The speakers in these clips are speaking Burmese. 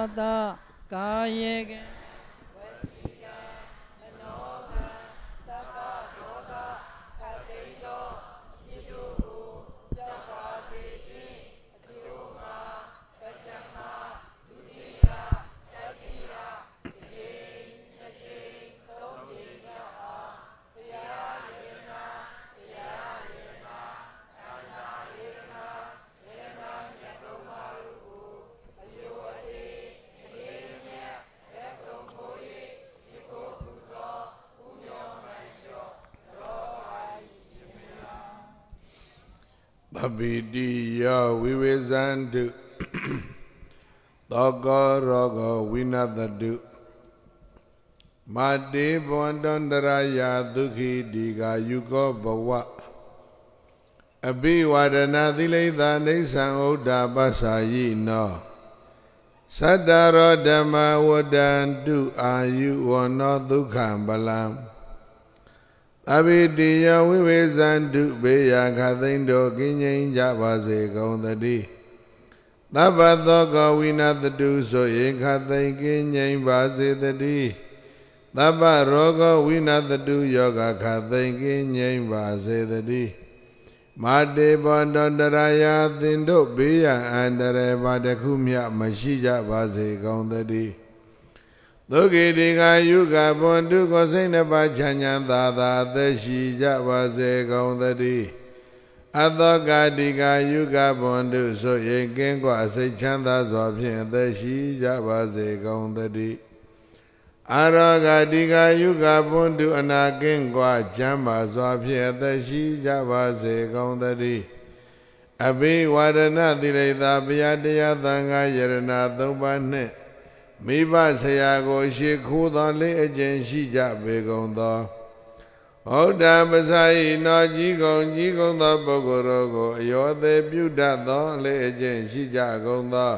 पादा काये ဇန္ဓုသောကောရောဂဝိနတတုမတေဘဝတန္တရာယဒုခိဒီကာယုကောဘဝအဘိဝါဒနာသီလိတအိဋ္ဌံဥဒ္ဓပါစာယိနောသတ္တရောဓမ္မဝတ္တံတုအာယုဝနောဒုက္ခံပလံအဘိတေယဝိဝေဇံတုဘေယခသိန်းတော်ကင်းငြိမ်းကြပါစေကုန်သတည်းသဗ္ဗသောကဝိနတတုဆိုဧခသိင်ကင်းငြိမ်ပါစေတည်းသဗ္ဗရောဂဝိနတတုယောဂခသိင်ကင်းငြိမ်ပါစေတည်းမာတေဘောတန္တရာယသင်တို့ဘေးရန်အန္တရာယ်ပါတခုမြမရှိကြပါစေကောင်းတည်းသုခေတေကယုကဘွန်တုကိုစိတ်နှပါချမ်းချမ်းသာသာသက်ရှိကြပါစေကောင်းတည်းအသောကာတိကာယုကဘွန်တုဆိုရင်ကင်းကွာစိတ်ချမ်းသာစွာဖြင့်အသက်ရှိကြပါစေကုန်သတည်းအရောဂတိကာယုကဘွန်တုအနာကင်းကွာချမ်းသာစွာဖြင့်အသက်ရှိကြပါစေကုန်သတည်းအဘိဝါဒနာတိရိတာဘုရားတရားသံဃာယရနာသုံးပါးနှင့်မိဘဆရာကိုရှေခိုးသောလေးအကျင့်ရှိကြပေကုန်သောဗုဒ္ဓပဇာယိနောကြီးကုန်ကြီးကုန်သောပုဂ္ဂိုလ်တို့ကိုအယောသေးပြုတတ်သောလေအကျင့်ရှိကြကုန်သော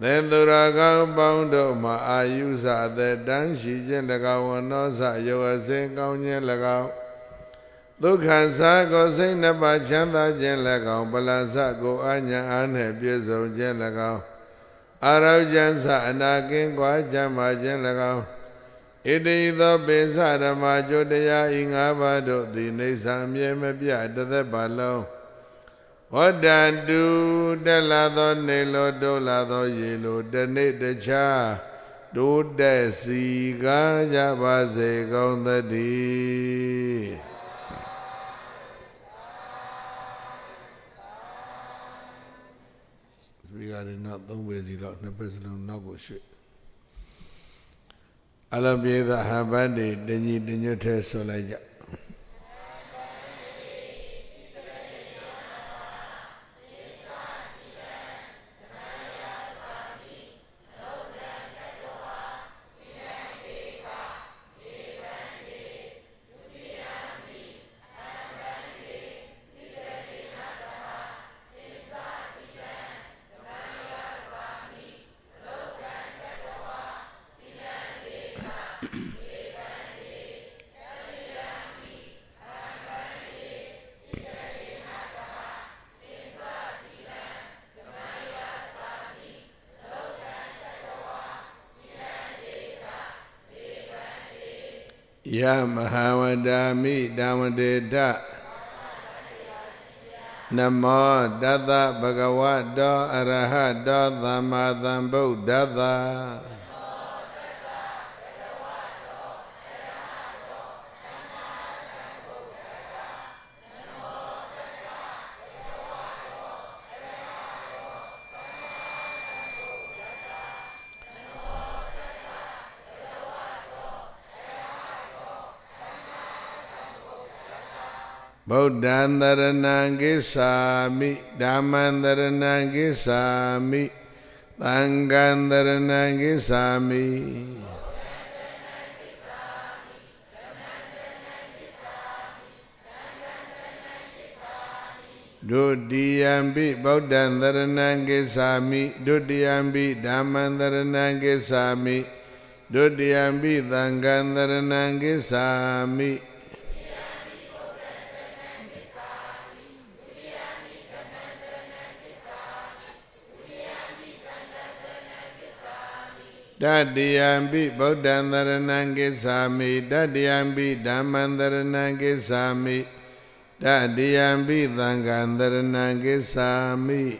သေသူရကောင်ပေါင်းတို့မှာအာယုဇအသက်တန်းရှိခြင်း၎င်းဝနောဇယောအစဉ်ကောင်းခြင်း၎င်းဒုက္ခစာကိုစိတ်နှစ်ပါးချမ်းသာခြင်း၎င်းပလန်စကိုအညာအားနှင့်ပြည့်စုံခြင်း၎င်းအာရောကျန်စအနာကင်းကွာချမ်းသာခြင်း၎င်းဣတိသောပိစဓမ္မာကျိုတရားဤငါးပါးတို့သည်နေဆံမြဲမပြတသက်ပါလုံးဝတ္တတုတက်လာသော နေလိုတိုးလာသော ရေလိုတနေ့တခြားတိုးတက်စီကားကြပါစေကုန်သတည်းစပီကာတွေနောက်၃ပဲစီလောက်နှစ်ပဲစလုံးနောက်ကိုရွှေ့အလပြေသာဟဘတ်တွေတညီတညွတ်ထဲဆွလိုက်ကြယမဟာဝတာမိဓမ္မတေတနမောတတဗကဝတောအရဟတောသမ္မာသမ္ဗုဒ္ဓတ္တ Bauddhan taranang gesami, Dhamman taranang gesami, Sanghan taranang gesami. Dudiyambi Bauddhan taranang gesami, Dudiyambi Dhamman taranang gesami, Dudiyambi Sanghan taranang sami. တတိယံပိဗုဒ္ဓံတရဏံကိသာမိတတိယံပိဓမ္မံတရဏံကိသာမိတတိယံပိသံဃံတရဏံကိသာမိသ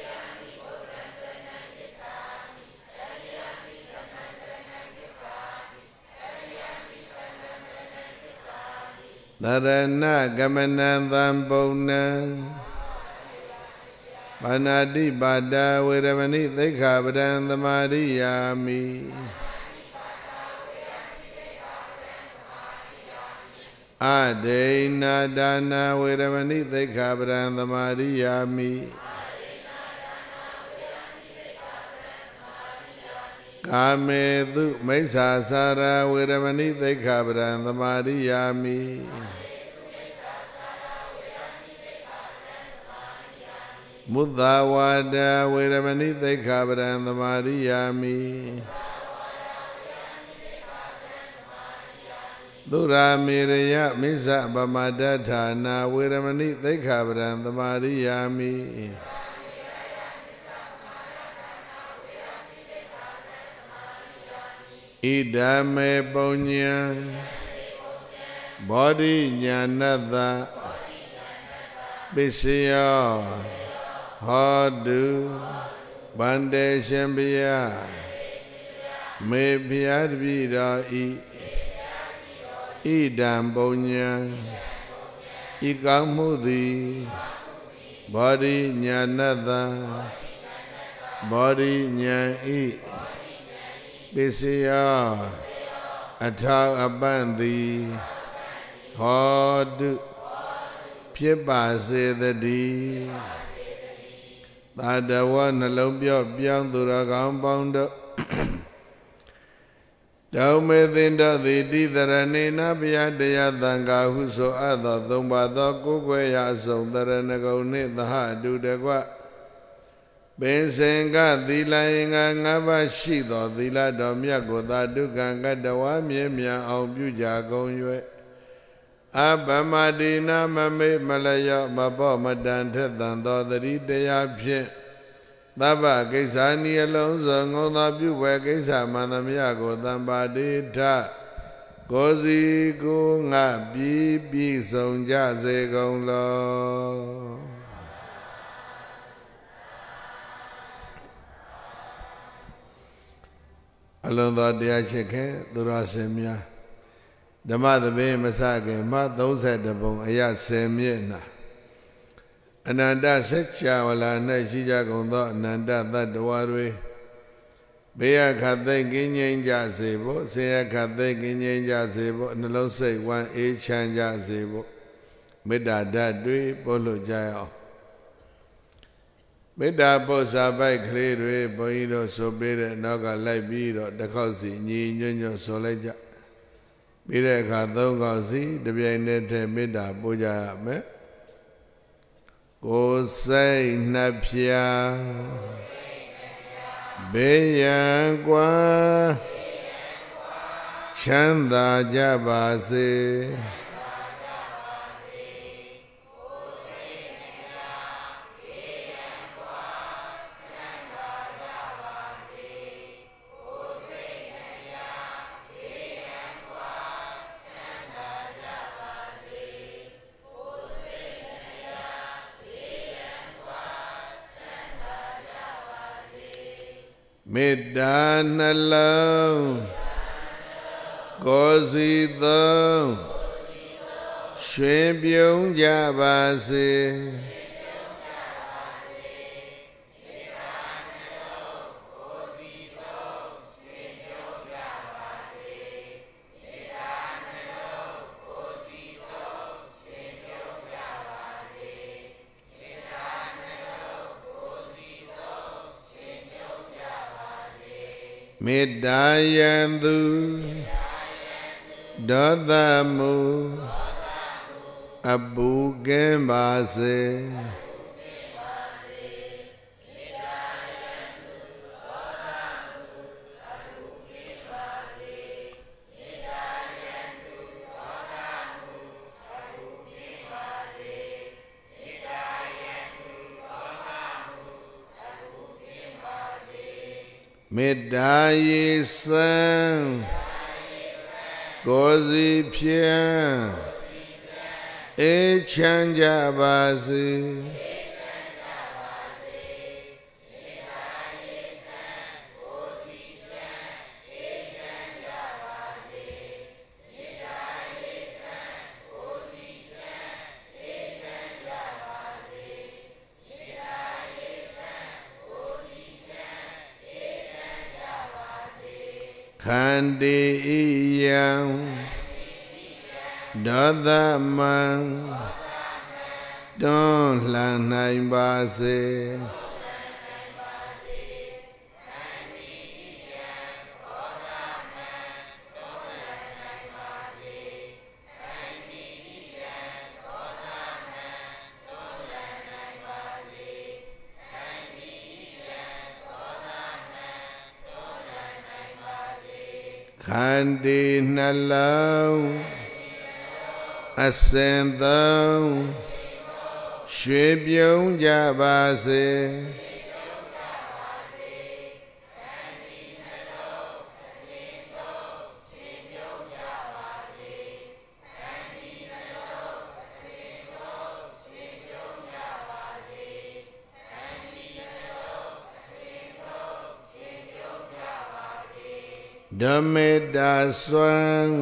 ရဏဂမနံသံပုံနံပါဏာတိပါဒဝေရမဏိသိက္ခာပဒံသမာရိယာမိအဒိဏဒါနာဝေရမဏိသိက္ခာပဒံသမာရိယာမိကာမေတုမိစ္ဆာစာရဝေရမဏိသိက္ခာပဒံသမာရိယာမိအမုဒ္ဒဝါဒဝေရမဏိသိက္ခာပဒံသမာရိယာမိသုရာမေရယမိစ္ဆပမတဌာနာဝေရမဏိသိက္ခာပဒံသမာရိယာမိဣဒမေပုံညံဘောဓိညာဏတ္တပစ္စယောဟောတုဗန္တေရှင်ဘုရားမေဘုရားတပည့်တော်ဤဣဒံပုံညာဤကောင်းမှုသည်ဘောဓိညာဏတံဘောဓိညာဤပစ္စယအထာအပန့်သည်ဟောတုဖြစ်ပါစေတည်းသာတဝနှလုံးပြော့ပြောင်းသူရကောင်းပေါင်းတို့တောင်းမေသင်တော်သည်တိတရဏေနဘုရားတရားသံဃာဟုဆိုအပ်သောသုံးပါသောကိုယ်ွယ်ရာအစုံတရဏဂုံနှင့်သဟတုတကွပင်စင်ကသီလယင်္ဂငါးပါးရှိသော သီလတော်မြတ်ကိုသာတုကံကတဝါမြဲမြံအောင်ပြုကြကုန်၍အပမတိနာမမေမလျောမပောမတန်ထက်တန်သောသတိတရားဖြင့်သဗ္ဗကိစ္ဆာနိအလုံးစုံငုံသောပြုဝယ်ကိစ္စမန္တမယကိုတံပါတိထကိုစီကိုငါပြီးပြီးဆုံးကြစေကုန်လောအလုံးသောတရားချက်ခဲသူတော်စင်များဓမ္မသဘေမစခင်မ32ပုံအရ10မြင့်နာအနန္တစัจ java လာ၌ရှိကြကုန်သောအနန္တတတ္တဝါတွေဘေယခသိကင်းငြိမ်းကြစေဖို့ဆေယခသိကင်းငြိမ်းကြစေဖို့နှလုံးစိတ်ဝမ်းအေးချမ်းကြစေဖို့မေတ္တာဓာတ်တွေပို့လို့ကြရအောင်မေတ္တာပို့စာပိုက်ကလေးတွေဘုန်းကြီးတို့ဆိုပေးတဲ့နောက်ကလိုက်ပြီးတော့တစ်ခေါက်စီညီညွတ်ညွတ်ဆိုလိုက်ကြပြီးတဲ့အခါသုံးကောင်းစီ တပြိုင်တည်းထဲမေတ္တာပို့ကြရမယ်ကိုယ်စိတ်နှပြဘေးရန်ကွာချမ်းသာကြပါစေမေတ္တာနှလုံးကိုယ်စီသုံးရွှင်ပြုံးကြပါစေယံသူဒေါသမုအပူကင်းပါစေမေတ္တာရေစံကိုစီဖြင့်အေးချမ်းကြပါစေလုံးအစင်သုံးရွှေပြုံးကြပါစေတာစွမ်း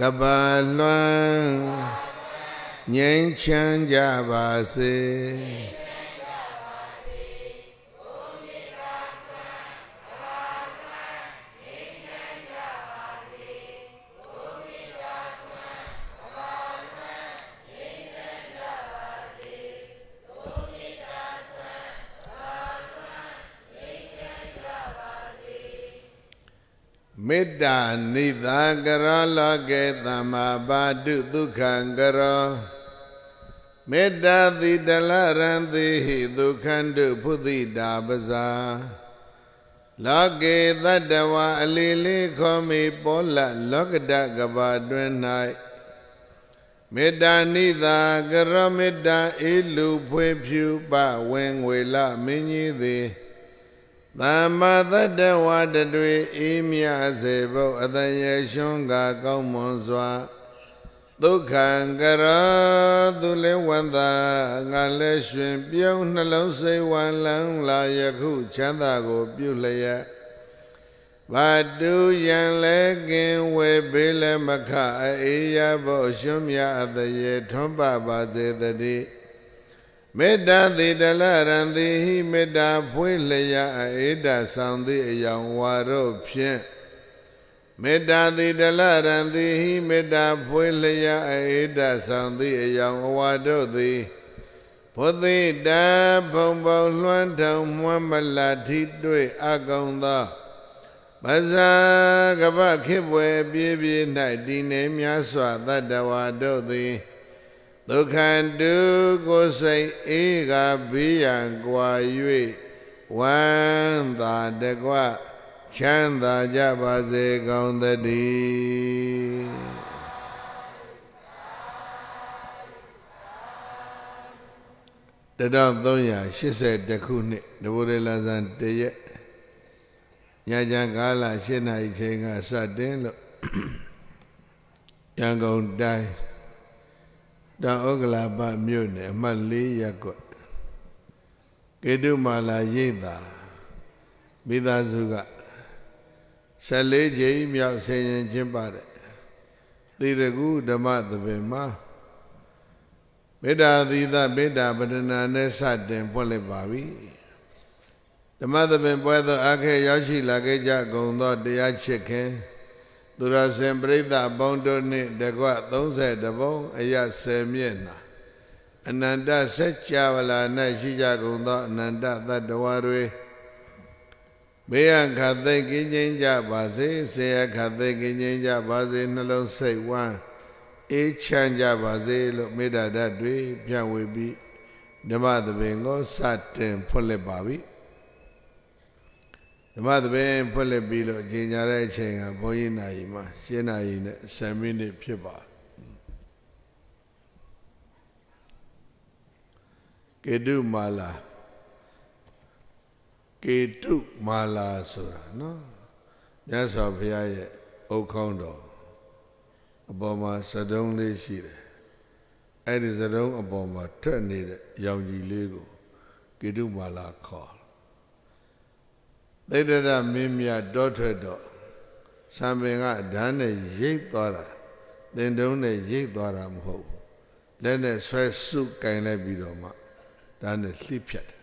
ကပါလွမ်းငြိမ်းချမ်းကြပါစေမေတ္တာနိသကရလောကေသမ္မာပါတုဒုက္ခံကရောမေတ္တာတိတလရံတိဟိဒုက္ခံတုဖုတိတာပဇာလောကေတတဝအလီလေးခောမိပောလလောကဒကဘာတွင်၌မေတ္တာနိသကရမေတ္တာအေလူဖွေဖြူပဝင်ဝေလမင်းကြီးသည်သမ္မာသတ္တဝါတတွေအေးမြစေဖို့အတရေရှုံးကကောင်းမွန်စွာဒုက္ခံကရောသူလည်းဝန္တာငါလည်းရှင်ပြုံးနှလုံးစိတ်ဝမ်းလန်းလာယခုချမ်းသာကိုပြုလျက်ဘတုယံလဲကင်ဝေဘေးလည်းမခအေးရဖို့ရှင်မြအတရေထွန်းပပါစေတည်းမေတ္တာသေတလရံသေဟိမေတ္တာဖွေးလျာအေတ္တဆောင်သည့်အယောင်ဝါရောဖြင့်မေတ္တာသေတလရံသေဟိမေတ္တာဖွေးလျာအေတ္တဆောင်သည့်အယောင်ဝါတို့သည်ဘုသိတံဘုံဘုံလွှမ်းထုံမွှမ်းမလာထိတွေ့အကောင်သောပဇာကပခိပွေပြေးပြေး၌ဒီနေများစွာတတ္တဝါတို့သည်ဒုက္ခတုကိုစိတ်အေးကဘေးရန်ကွာ၍ဝမ်းသာတကွချမ်းသာကြပါစေကောင်းသတည်းတတော်380ခုနှစ်တဘိုးရလဇန်တရက်ညချမ်းကာလ7နာရီချိန်ကစတင်လို့ရန်ကုန်တိုင်းတောင်ဥက္ကလာပမြို့နယ်အမှတ်၄ရပ်ကွက်ကေတုမာလာရိပ်သာမိသားစုက14ကြိမ်မြောက်ဆင်ရင်ကျင်းပတဲ့သီရကုဓမ္မသဘင်မှာမေတ္တာသီသမေတ္တာပဒနာနဲ့စတင်ဖွင့်လိုက်ပါပြီဓမ္မသဘင်ပွဲသော အခက်ရောက်ရှိလာခဲ့ကြကုန်သောတရားချစ်ခင်သူရရှင်ပြိဿဘုံတို့နှင့်တကွ30တပုံအရ10မြင့်နာအနန္တစัจ java လာ၌ရှိကြကုန်သောအနန္တသတ္တဝါတွေဘေးရန်ခတ်သိကင်းကျင်းကြပါစေဆေရခတ်သိကင်းကျင်းကြပါစေနှလုံးစိတ်ဝမ်းအေးချမ်းကြပါစေလို့မေတ္တာဓာတ်တွေပြဝေပြီးဓမ္မသဘင်ကိုစတင်ဖွင့်လှစ်ပါပြီ။ဓမ္မသဘင်ဖွင့်လှစ်ပြီးလို့ကျင်ညာတဲ့အချိန်ကဘုန်းကြီးနိုင်မှာရှင်းနိုင်နဲ့7မိနစ်ဖြစ်ပါကေတုမာလာကေတုမာလာဆိုတာနော်မြတ်စွာဘုရားရဲ့အုတ်ခေါင်းတော်အပေါ်မှာစတုံးလေးရှိတယ်အဲ့ဒီစတုံးအပေါ်မှာထွက်နေတဲ့ရောင်ကြီးလေးကိုကေတုမာလာခေါ်သိတရမင်းမြတ်တောထွက်တော့ဆံပင်ကဓာန်းနဲ့ရိတ်သွားတာတင်တုံးနဲ့ရိတ်သွားတာမဟုတ်ဘူးလက်နဲ့ဆွဲစုကင်လိုက်ပြီးတော့မှဓာန်းနဲ့လှိဖြတ်တယ်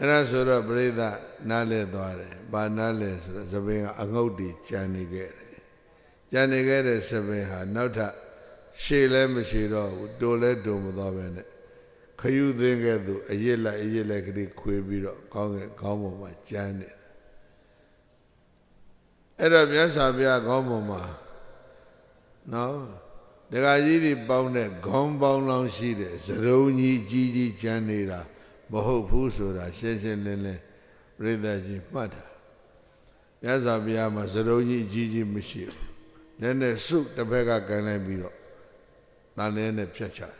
အဲ့ဒါဆိုတော့ပရိသတ်နားလဲသွားတယ်ဘာနားလဲဆိုတော့သပင်ကအငုတ်တီကြံနေခဲ့တယ်ကြံနေခဲ့တဲ့သပင်ဟာနောက်ထပ်ရှည်လဲမရှည်တော့ဘူးတိုလဲတိုမသွားပဲနဲ့ခယူသင်ကဲ့သို့အရစ်လိုက်အရစ်လိုက်ကလေးခွေပြီးတော့ကောင်းကင်ခေါင်းပေါ်မှာကျမ်းတယ်အဲ့တော့မြတ်စွာဘုရားခေါင်းပေါ်မှာနော်ဒကာကြီးတွေပေါင်းတဲ့ခေါင်းပေါင်းလောင်းရှိတဲ့သရုံကြီးကြီးကြီးကျမ်းနေတာမဟုတ်ဘူးဆိုတာရှင်းရှင်းလင်းလင်းပြိဿကြီးမှတ်တာမြတ်စွာဘုရားမှာသရုံကြီးကြီးကြီးမရှိဘူးနည်းနည်းစုတစ်ဖက်ကကန်လိုက်ပြီးတော့တန်လဲနဲ့ဖြတ်ချတယ်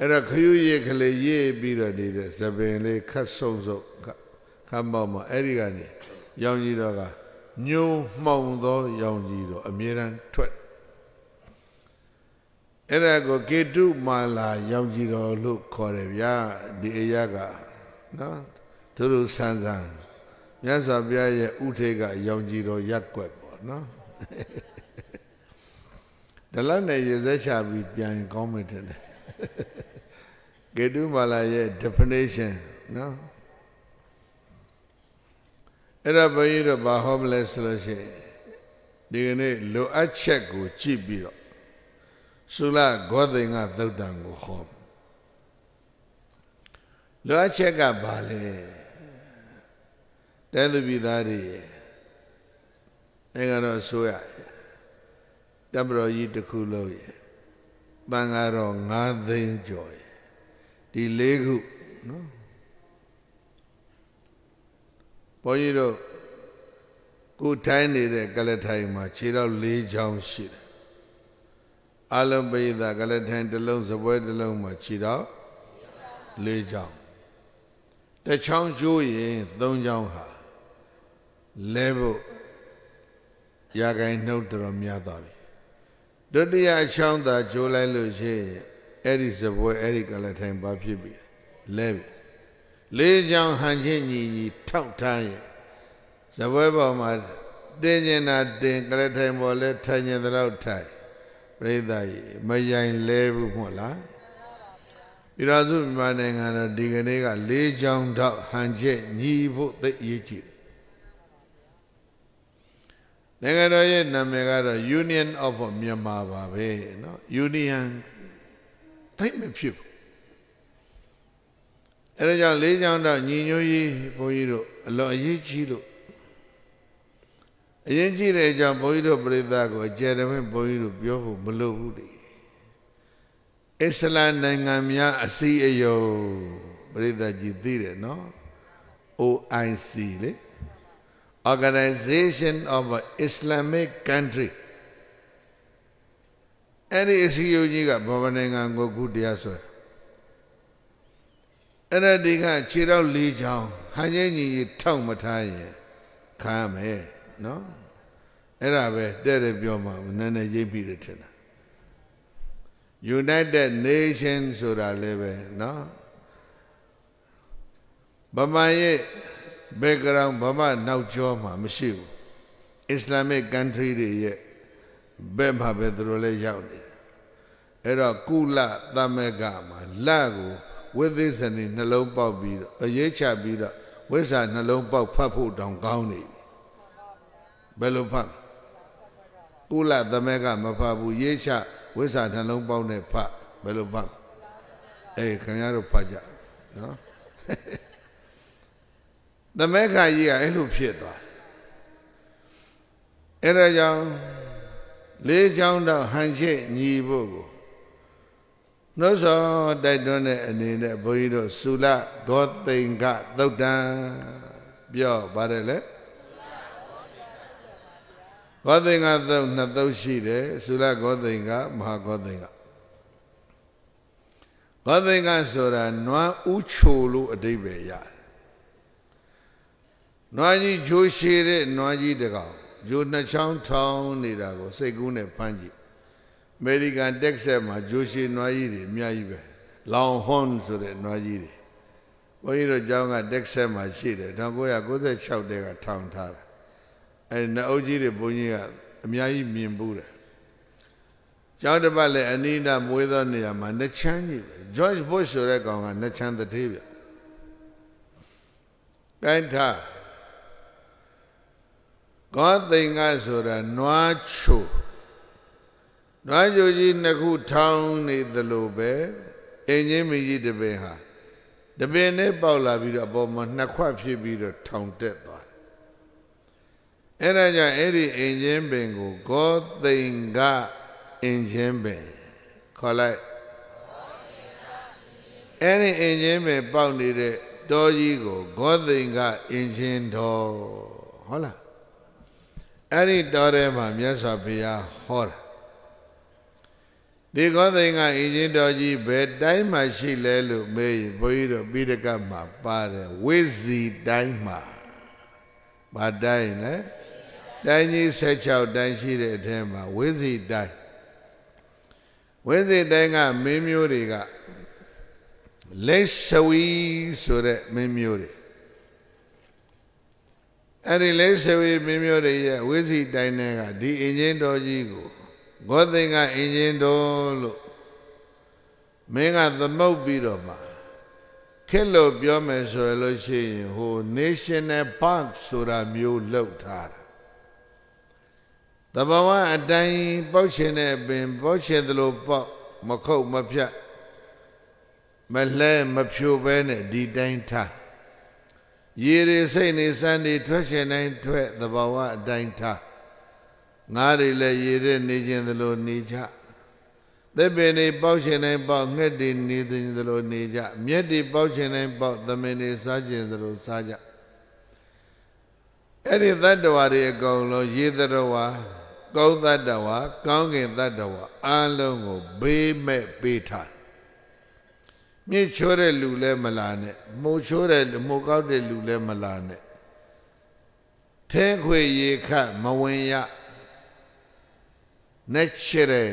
အဲ့တော့ခရုရစ်ကလေးရေးပြီးတော့နေတဲ့သပင်လေးခတ်ဆုံဆုံခတ်ပေါက်မှာအဲ့ဒီကနေရောင်ကြီးတော်ကညုံမှောင်သောရောင်ကြီးတော်အမြဲတမ်းထွက်အဲ့ဒါကိုကေတုမာလာ ရောင်ကြီးတော်လို့ခေါ်တယ်ဗျာဒီအရာကနော်သူတို့ဆန်းဆန်းမြတ်စွာဘုရားရဲ့ဥထေက ရောင်ကြီးတော်ရက်ွက်ပေါ့နော်ဒါလောက်နဲ့ရေစက်ချပြီးပြန်ကောင်းမယ်တဲ့ကေတုမာလာရဲ့ definition နော်အဲ့ဒါဘယ်ရတော့ဘာဟောမလဲဆိုလို့ရှိရင်ဒီကနေ့လိုအပ်ချက်ကိုကြည့်ပြီးတော့သုလဂောသိင်္ဂသုတ်တံကိုဟောလိုအပ်ချက်ကဘာလဲတဲသူပြည်သားတွေအဲ့ကတော့ဆိုရတပ်တော်ကြီးတစ်ခုလုံးရတန်ဃာတော်9သိန်းကျော်ရဒီ၄ခုနော်ဘုန်းကြီးတို့ကိုထိုင်းနေတဲ့ကလထိုင်မှာခြေတော့၄ချောင်းရှိတယ်အလုံးပိဒါကလထိုင်တစ်လုံးစပွဲတစ်လုံးမှာခြေတော့၄ချောင်းတစ်ချောင်းကျိုးရင်၃ချောင်းဟာလဲဖို့ရာဂိုင်းနှုတ်တော်များသွားပြီဒုတိယချောင်းသာကျိုးလိုက်လို့ရှိရင်အဲ့ဒီစပွဲအဲ့ဒီကလထိုင်ဘာဖြစ်ပြီလဲပြီလေးချောင်းဟန်ချင်းညီကြီးထောက်ထားရင်စပွဲပေါ်မှာတင်းကျင်တာတင်းကလထိုင်ပေါ်လဲထိုင်ကျင်တော့ထိုင်ပြိဿကြီးမယိုင်လဲဘူးမဟုတ်လားဣရာစုမြန်မာနိုင်ငံတော့ဒီကနေ့ကလေးချောင်းတော့ဟန်ချက်ညီဖို့သိအရေးကြီးတယ်နိုင်ငံတော်ရဲ့နာမည်ကတော့ Union of Myanmar ပါပဲเนาะ Union သိမဖြစ်ဘူးအဲဒါကြောင့်လေးချောင်းတော့ညီညွတ်ရေးဘုန်းကြီးတို့အလွန်အရေးကြီးလို့အရင်ကြည့်တဲ့အကြောင်းဘုန်းကြီးတို့ပြိဿကိုအကျယ်တမင်ဘုန်းကြီးတို့ပြောဖို့မလိုဘူးလေအစ္စလာမ်နိုင်ငံများ အစီအယုံပြိဿကြီးသိတယ်နော် OIC လေ Organization of Islamic Country အဲ့ဒီအစည်းအရုံးကြီးကဘောဗနိုင်ငံကိုခုတရားဆွဲအဲ့ဒါဒီကခြေတော့၄ချောင်းဟန်ချင်းကြီးကြီးထောက်မထားရင်ခံရမယ်နော်အဲ့ဒါပဲတဲ့တယ်ပြောမှနည်းနည်းရိပ်ပြီးတယ်ထင်တာ United Nation ဆိုတာလည်းပဲနော်ဗမာရဲ့ background ဗမာနောက်ကျောမှာမရှိဘူး Islamic country တွေရဲ့ဘက်မှာပဲသူတို့လည်းရောက်နေအဲ့တော့ကုလသမဂ္ဂမှာလကိုဝိသေသနေနှလုံးပေါက်ပြီးတော့အရေးချပြီးတော့ဝိဇ္ဇာနှလုံးပေါက်ဖတ်ဖို့တောင်ကောင်းနေပြီဘယ်လိုဖတ်ကုလသမဂ္ဂမဖတ်ဘူးရေးချဝိဇ္ဇာနှလုံးပေါက်နဲ့ဖတ်ဘယ်လိုဖတ်အေးခင်ဗျားတို့ဖတ်ကြနော်သမဂ္ဂကြီးကအဲ့လိုဖြစ်သွားအဲ့ဒါကြောင့်လေးချောင်းတော့ဟန်ချက်ညီဖို့ကိုနှုတ်စောတိုက်တွန်းတဲ့အနေနဲ့ဘုန်းကြီးတို့သုလဒေါသိင်္ဂသုတ်တံပြောပါတယ်လေဂောသိင်္ဂသုတ်နှစ်သုတ်ရှိတယ်သုလဂောသိင်္ဂမဟာဂောသိင်္ဂဂောသိင်္ဂဆိုတာနွမ်းဥချိုလို့အဓိပ္ပာယ်ရတယ်နွမ်းကြီးဂျိုးရှိတဲ့နွမ်းကြီးတကောင်ဂျိုးနှစ်ချောင်းထောင်းနေတာကိုစိတ်ကူးနဲ့ဖမ်းကြည့်အမေရိကန်တက်ဆက်မှာဂျိုးရှည်နွားကြီးတွေအများကြီးပဲလောင်ဟွန်ဆိုတဲ့နွားကြီးတွေဘုန်းကြီးတို့ကျောင်းကတက်ဆက်မှာရှိတယ်1996တဲကထောင်ထားတာအဲနှအုပ်ကြီးတွေဘုန်းကြီးကအများကြီးမြင်ဘူးတယ်ကျောင်းတစ်ပတ်လည်းအနိဒမွေးသောနေရာမှာနှချမ်းကြီးပဲ George Bush ဆိုတဲ့ကောင်ကနှချမ်းတတိပြတိုင်းထားဂောသိင်္ဂဆိုတာနွားချိုနွားချိုကြီးနှစ်ခုထောင်းနေသလိုပဲအင်ကြီးမကြီးတပင်ဟာတပင်နဲ့ပေါက်လာပြီးတော့အပေါ်မှာနှစ်ခွက်ဖြစ်ပြီးတော့ထောင်တက်သွားတယ်အဲ့ဒါကြောင့်အဲ့ဒီအင်ကြီးပင်ကိုဂောသိင်္ဂအင်ကြီးပင်ခေါ်လိုက်အဲ့ဒီအင်ဂျင်ပဲပေါက်နေတဲ့တောကြီးကိုဂောသိင်ကအင်ဂျင်တော်ဟုတ်လားအဲ့ဒီတော်ထဲမှာမြတ်စွာဘုရားဟောတာဒီကောသိင်္ဂအင်ဂျင်တော်ကြီးဘယ်တိုင်းမှာရှိလဲလို့မေးရင်ဘုန်းကြီးတို့ပိဋကတ်မှာပါတယ်ဝိဇီတိုင်းမှာဘာတိုင်းလဲတိုင်းကြီး16တိုင်းရှိတဲ့အထက်မှာဝိဇီတိုင်းဝိဇီတိုင်းကမင်းမျိုးတွေကလက်ရှဝီဆိုတဲ့မင်းမျိုးတွေအဲ့ဒီလေးဆွေမင်းမျိုးတွေရဲ့ဝိစီတိုင်းတဲ့ကဒီအင်ဂျင်တော်ကြီးကိုဂောသိန်ကအင်ဂျင်တော်လို့မင်းကသမုတ်ပြီးတော့ပါခက်လို့ပြောမယ်ဆိုလို့ရှိရင်ဟို National Park ဆိုတာမျိုးလောက်ထားတာတဘာဝအတိုင်းပေါက်ရှင်တဲ့အပင်ပေါက်ရှင်သလိုပေါက်မခုတ်မဖြတ်မလဲမဖြိုးပဲနဲ့ဒီတိုင်းထားရေတွေစိတ်တွေစမ်းတွေထွက်ရှင်တိုင်းထွက်သဘာဝအတိုင်းထားငါးတွေလည်းရေတဲ့နေခြင်းသလိုနေကြသစ်ပင်တွေပေါက်ရှင်တိုင်းပေါက်ငှက်တွေနေခြင်းသလိုနေကြမြက်တွေပေါက်ရှင်တိုင်းပေါက်သမင်တွေစားခြင်းသလိုစားကြအဲ့ဒီသတ္တဝါတွေအကုန်လုံးရေသတ္တဝါကောင်းသတ္တဝါကောင်းကင်သတ္တဝါအလုံးကိုဘေးမဲ့ပေးထားမြစ်ချိုးတဲ့လူလည်းမလာနဲ့မိုးချိုးတဲ့မိုးကောက်တဲ့လူလည်းမလာနဲ့ထဲခွေရေခတ်မဝင်ရနှက်ချရဲ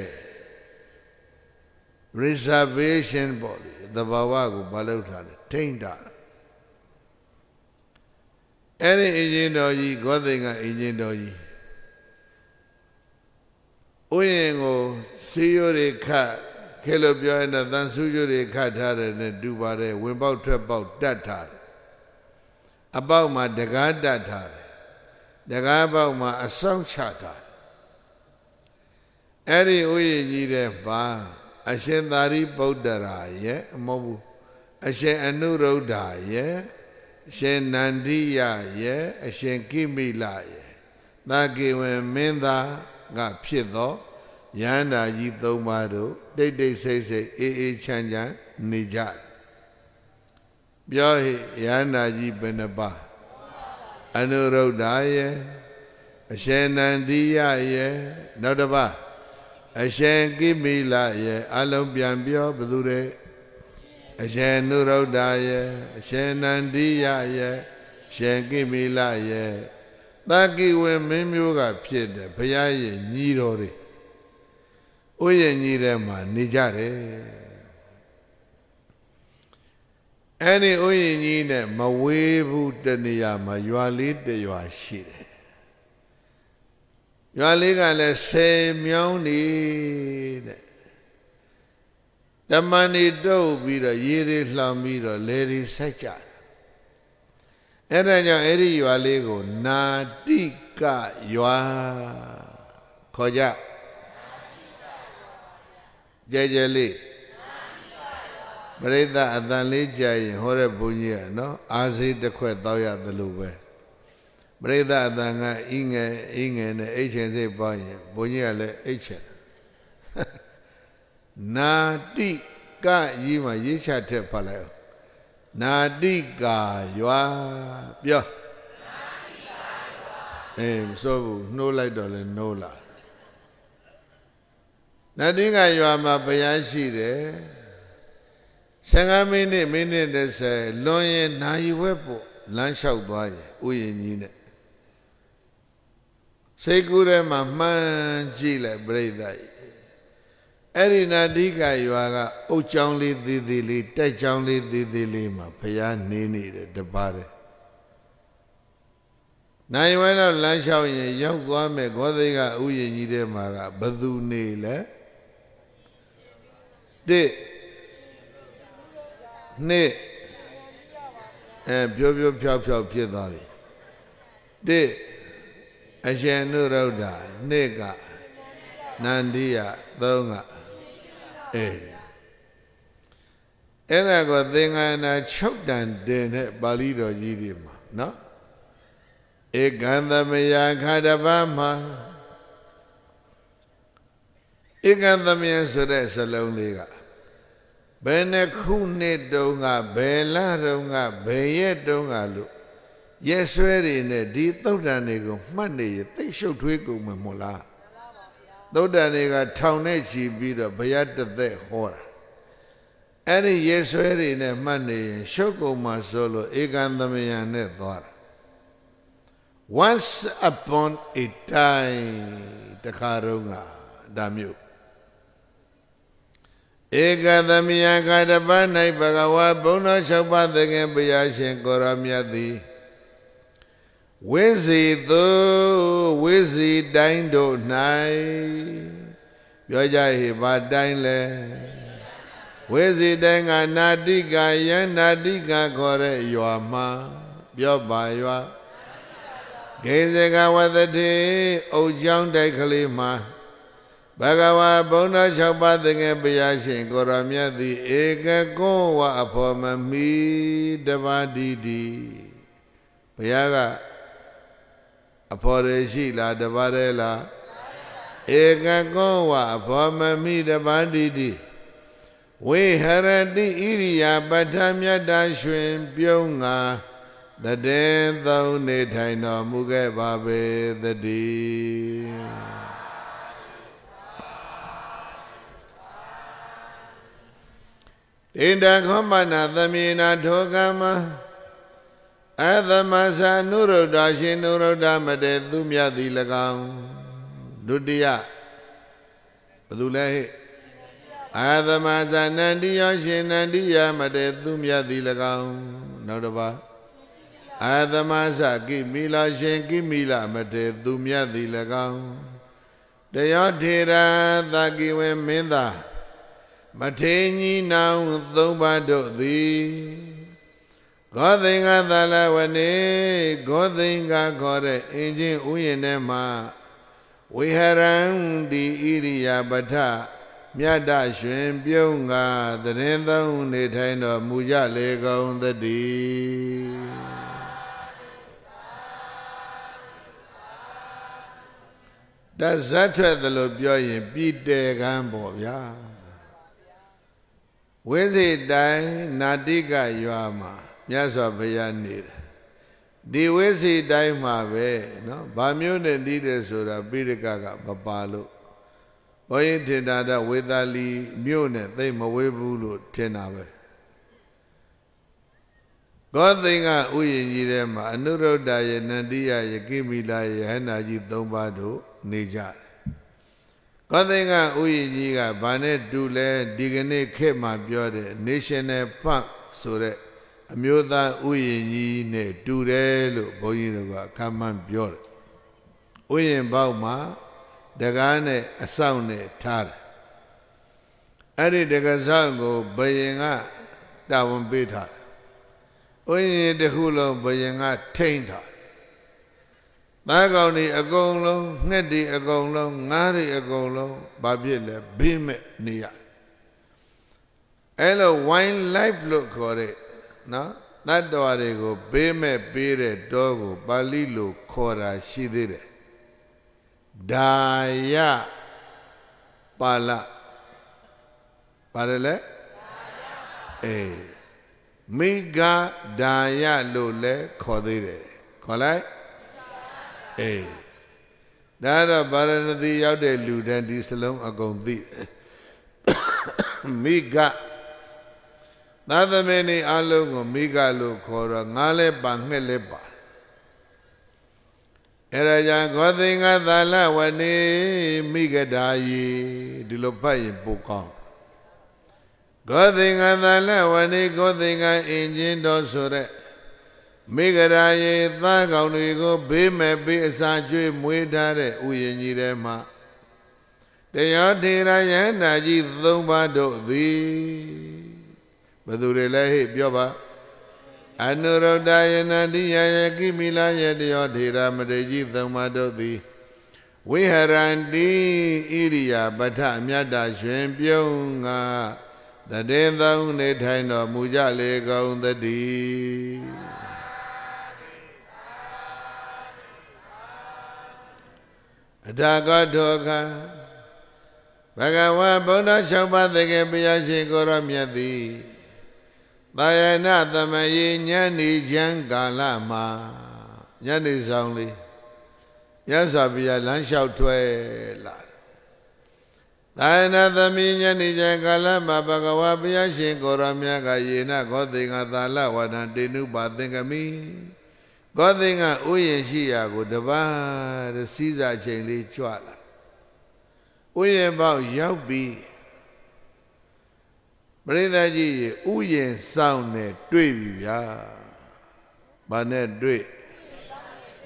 reservation ပေါ့လေသဘာဝကိုမလုပ်ထားတယ်ထိမ့်တာအဲ့ဒီအင်ဂျင်တော်ကြီးဂောသိန်ကအင်ဂျင်တော်ကြီးဥယျင်ကိုစီရိုတွေခတ်ခဲလို့ပြောရင်တော့သံဆူးရွတွေခတ်ထားတယ်နဲ့တူပါတယ်ဝင်ပေါက်ထွက်ပေါက်တတ်ထားတယ်အပေါက်မှာတကားတတ်ထားတယ်တကားပေါက်မှာအဆောင်ချထားတယ်အဲ့ဒီဥယျာဉ်ကြီးတဲ့ပါအရှင်သာရိပုတ္တရာရဲ့မဟုတ်ဘူးအရှင်အနုရုဒ္ဓရဲ့အရှင်နန္ဒီယရဲ့အရှင်ကိမိလရဲ့သာကေဝံမင်းသားကဖြစ်သောရဟန္တာကြီးသုံးပါးတို့တိတ်တိတ်ဆိတ်ဆိတ်အေးအေးချမ်းချမ်းနေကြတယ်ပြောဟိရဟန္တာကြီးဘယ်နှပါးအနုရုဒ္ဓယေအရှင်နန္ဒီယယေနောက်တစ်ပါးအရှင်ကိမိလယေအလုံးပြန်ပြောဘယ်သူလဲအရှင်နုရုဒ္ဓယေအရှင်နန္ဒီယယေရှင်ကိမိလယေသကိဝေမင်းမျိုးက ဖြစ်တယ်ဘုရားရဲ့ညီတော်တွေဥယျာဉ်ကြီးထဲမှာနေကြတယ်အဲ့ဒီဥယျာဉ်ကြီးနဲ့မဝေးဘူးတနေရာမှာရွာလေးတရွာရှိတယ်ရွာလေးကလည်းဆယ်မြောင်းနေတဲ့တမန်တွေတုပ်ပြီးတော့ရေတွေလှမ်းပြီးတော့လေတွေဆိုက်ကြတယ်အဲ့ဒါကြောင့်အဲ့ဒီရွာလေးကိုနာတိကရွာခေါ်ကြကြဲကြဲလေးပရိသတ်အတန်လေးကြာရင်ဟောတဲ့ဘုန်းကြီးကနော်အာဇိတစ်ခွက်တောက်ရသလိုပဲပရိသတ်အတန်ကအင်းငယ်အင်းငယ်နဲ့အိတ်ချင်စိတ်ပေါင်းရင်ဘုန်းကြီးကလည်းအိတ်ချင်နာတိကရေးမှာရေးချထက်ဖတ်လိုက်အောင်နာတိကာယွာပြောနာတိကာယွာအေးမစိုးဘူးနှိုးလိုက်တော့လဲနှိုးလာနတ်တင်းကရွာမှာဘုရားရှိတယ်15မိနစ်မိနစ်30လွန်ရင်နိုင်ဝက်ပို့လမ်းလျှောက်သွားရင်ဥယျာဉ်ကြီးနဲ့စိတ်ကူးထဲမှာမှန်းကြည့်လိုက်ပြိဿယအဲ့ဒီနာတိကရွာကအုတ်ချောင်းလေးသေးသေးလေးတက်ချောင်းလေးသေးသေးလေးမှာဘုရားနေနေတယ်တပါးတယ်နိုင်ဝဲတော့လမ်းလျှောက်ရင် ရောက်သွားမယ်ဂောသိကဥယျာဉ်ကြီးထဲမှာကဘသူနေလဲတစ်နှစ်အဲပြောပြောဖြောက်ဖြောက်ဖြစ်သွားပြီတစ်အရှင်နုရုဒ္ဓနှစ်ကနန္ဒီယသုံးကအေးအဲ့ဒါကိုသင်္ကနာ6တန်တင်တဲ့ပါဠိတော်ကြီးတွေမှာနော်ဧကံသမယခါတပါမှာဧကံသမယဆိုတဲ့စလုံးလေးကဘယ်နှခုနှစ်တုန်းကဘယ်လတုန်းကဘယ်ရက်တုန်းကလို့ရက်ဆွဲတွေနဲ့ဒီသုတ်တန်တွေကိုမှတ်နေရသိရှုပ်ထွေးကုန်မှာမို့လားသုတ်တန်တွေကထောင်နဲ့ချီပြီးတော့ဘုရားတသက်ဟောတာအဲ့ဒီရေဆွဲတွေနဲ့မှတ်နေရင်ရှုပ်ကုန်မှာဆိုလို့ဧကန်သမယံနဲ့သွားတာ once upon a time တခါတော့ကဒါမျိုးဧကသမယခါတပါး၌ဘဂဝါဘုံတော်၆ပါးသခင်ဘုရားရှင်ကိုရောမြတ်သည်ဝိဇီသူဝိဇီတိုင်းတို့၌ပြောကြဟိဘာတိုင်းလဲဝိဇီတိုင်းကနာတိကယန္နာတိကခေါ်တဲ့ရွာမှာပြောပါရွာဂိဇေကဝသတိအုတ်ချောင်းတိုက်ကလေးမှာဘဂဝါဘုံတော်၆ပါးသင်္ကေပရာရှင်ကိုရောမြတ်သည်ဧကကောဝအဖော်မမီတပါတိတိဘုရားကအဖော်ရရှိလားတပါရဲလားဧကကောဝအဖော်မမီတပါတိတိဝိဟရတိဣရိယာပဋ္ဌမြတ်တာရှင်ပြုံးငါတည်သုံးနေထိုင်တော်မူခဲ့ပါပေတည်းဒိဋ္ဌခောပနာသမေနာထောကမအသမသာနုရုဒ္ဓရှင်နုရုဒ္ဓမတေသူမြတ်သည်၎င်းဒုတိယဘယ်သူလဲဟဲ့အသမသာနန္တိယရှင်နန္တိယမတေသူမြတ်သည်၎င်းနောက်တစ်ပါးအသမသကိမိလာရှင်ကိမိလာ မတေသူမြတ်သည်၎င်းတယောထေရသကိဝေမင်းသားမထေညီနောင်သုံးပါတို့သည်ဂောသိင်္ဂသလဝနေဂောသိင်္ဂခေါ်တဲ့အင်ချင်းဥယျာဉ်ထဲမှာဝိဟရံဒီဣရိယာပထမြတ်တရှင်ပြုံးကသရင်သုံးနေထိုင်တော်မူကြလေကုန်သတည်းတဇတ်ထွက်သလိုပြောရင် ပြည်တယ်ကံပေါ့ဗျာဝင်းစေတိုင်နာတိကရွာမှာမြတ်စွာဘုရားနေတယ်ဒီဝင်းစေတိုင်မှာပဲเนาะဗာမျိုးနဲ့တည်တယ်ဆိုတာပိရိကကမပါလို့ဘောရင်ထင်တာတော့ဝေသာလီမြို့နဲ့သိမဝေးဘူးလို့ထင်တာပဲသောသိင်္ဂဥယျာဉ်ကြီးထဲမှာအနုရုဒ္ဒယနန္တိယယကိမိလာယဟန္တာကြီး၃ပါးတို့နေကြတယ်ကောသိန်းကဥယျာဉ်ကြီးကဘာနဲ့တူလဲဒီကနေ့ခေတ်မှာပြောတဲ့ National Park ဆိုတဲ့အမျိုးသားဥယျာဉ်ကြီးနဲ့တူတယ်လို့ဘုန်းကြီးတို့ကအခမ်းအန်းပြောတယ်ဥယျာဉ်ပေါက်မှာတကားနဲ့အဆောင်နဲ့ထားတယ်အဲ့ဒီတကားဆောင်ကိုဘယင်ကတာဝန်ပေးထားတယ်ဥယျာဉ်တစ်ခုလုံးဘယင်ကထိန်းထားတယ်သားကောင်တွေအကုန်လုံးငှက်တွေအကုန်လုံးငါးတွေအကုန်လုံးဘာဖြစ်လဲဘေးမဲ့နေရအဲ့လို wine life လို့ခေါ်တဲ့နော်တတ္တဝါတွေကိုဘေးမဲ့ပေးတဲ့တောကိုပါဠိလိုခေါ်တာရှိသေးတယ်ဒါယပါဠိပါတယ်လေအေမိဂဒါယလို့လဲခေါ်သေးတယ်ခေါ်လိုက်အေးဒါတော့ဗာရဏသီရောက်တဲ့လူတန်းဒီစလုံးအကုန်သိမိကသာသမင်းနေအလုံးကိုမိကလို့ခေါ်တော့ငါလဲပါငှက်လဲပါအဲ့ဒါကြောင့်ဂောသင်္ကသာလဝနေမိကတာယီဒီလိုဖတ်ရင်ပိုကောင်းဂောသင်္ကသာလဝနေဂောသင်္ကအင်ဂျင်တော်ဆိုတဲ့မိဂရာရေ သားကောင်တွေကိုဘေးမဲ့ပေးအစာကျွေးမွေးထားတဲ့ဥယျာဉ်ကြီးထဲမှာတရားထေရယန္တာကြီးသုံးပါတို့သည်ဘသူတွေလဲဟေ့ပြောပါအနုရုဒ္ဒယနာတိယယကိမိလာယတရားထေရမထေကြီးသုံးပါတို့သည်ဝိဟရန္တိဣရိယာပဋ္ဌအမြတ်တာရှင်ပြုံးကတည်သောနေထိုင်တော်မူကြလေကုန်သတည်းအတာကထောကဘဂဝါဘုရား၆ပါးတကယ်ဘုရားရှင်ကိုရောမြတ်သည်တာယနာသမယေညဏ်ဤချမ်းကာလမှာညနေဆောင်လေးမြတ်စွာဘုရားလမ်းလျှောက်ထွက်လာတာယနာသမီးညနေချမ်းကာလမှာဘဂဝါဘုရားရှင်ကိုရောမြတ်ကယေနခောတေငါသာလဝဒံတေနုပါသင်္ကမိကောသိန်းကဥယျင်ရှိရာကိုတပန်းတစည်းစာချိန်လေးကြွလာဥယျင်ပေါက်ရောက်ပြီးပရိသတ်ကြီးဥယျင်ဆောင်နဲ့တွေ့ပြီဗျာဘာနဲ့တွေ့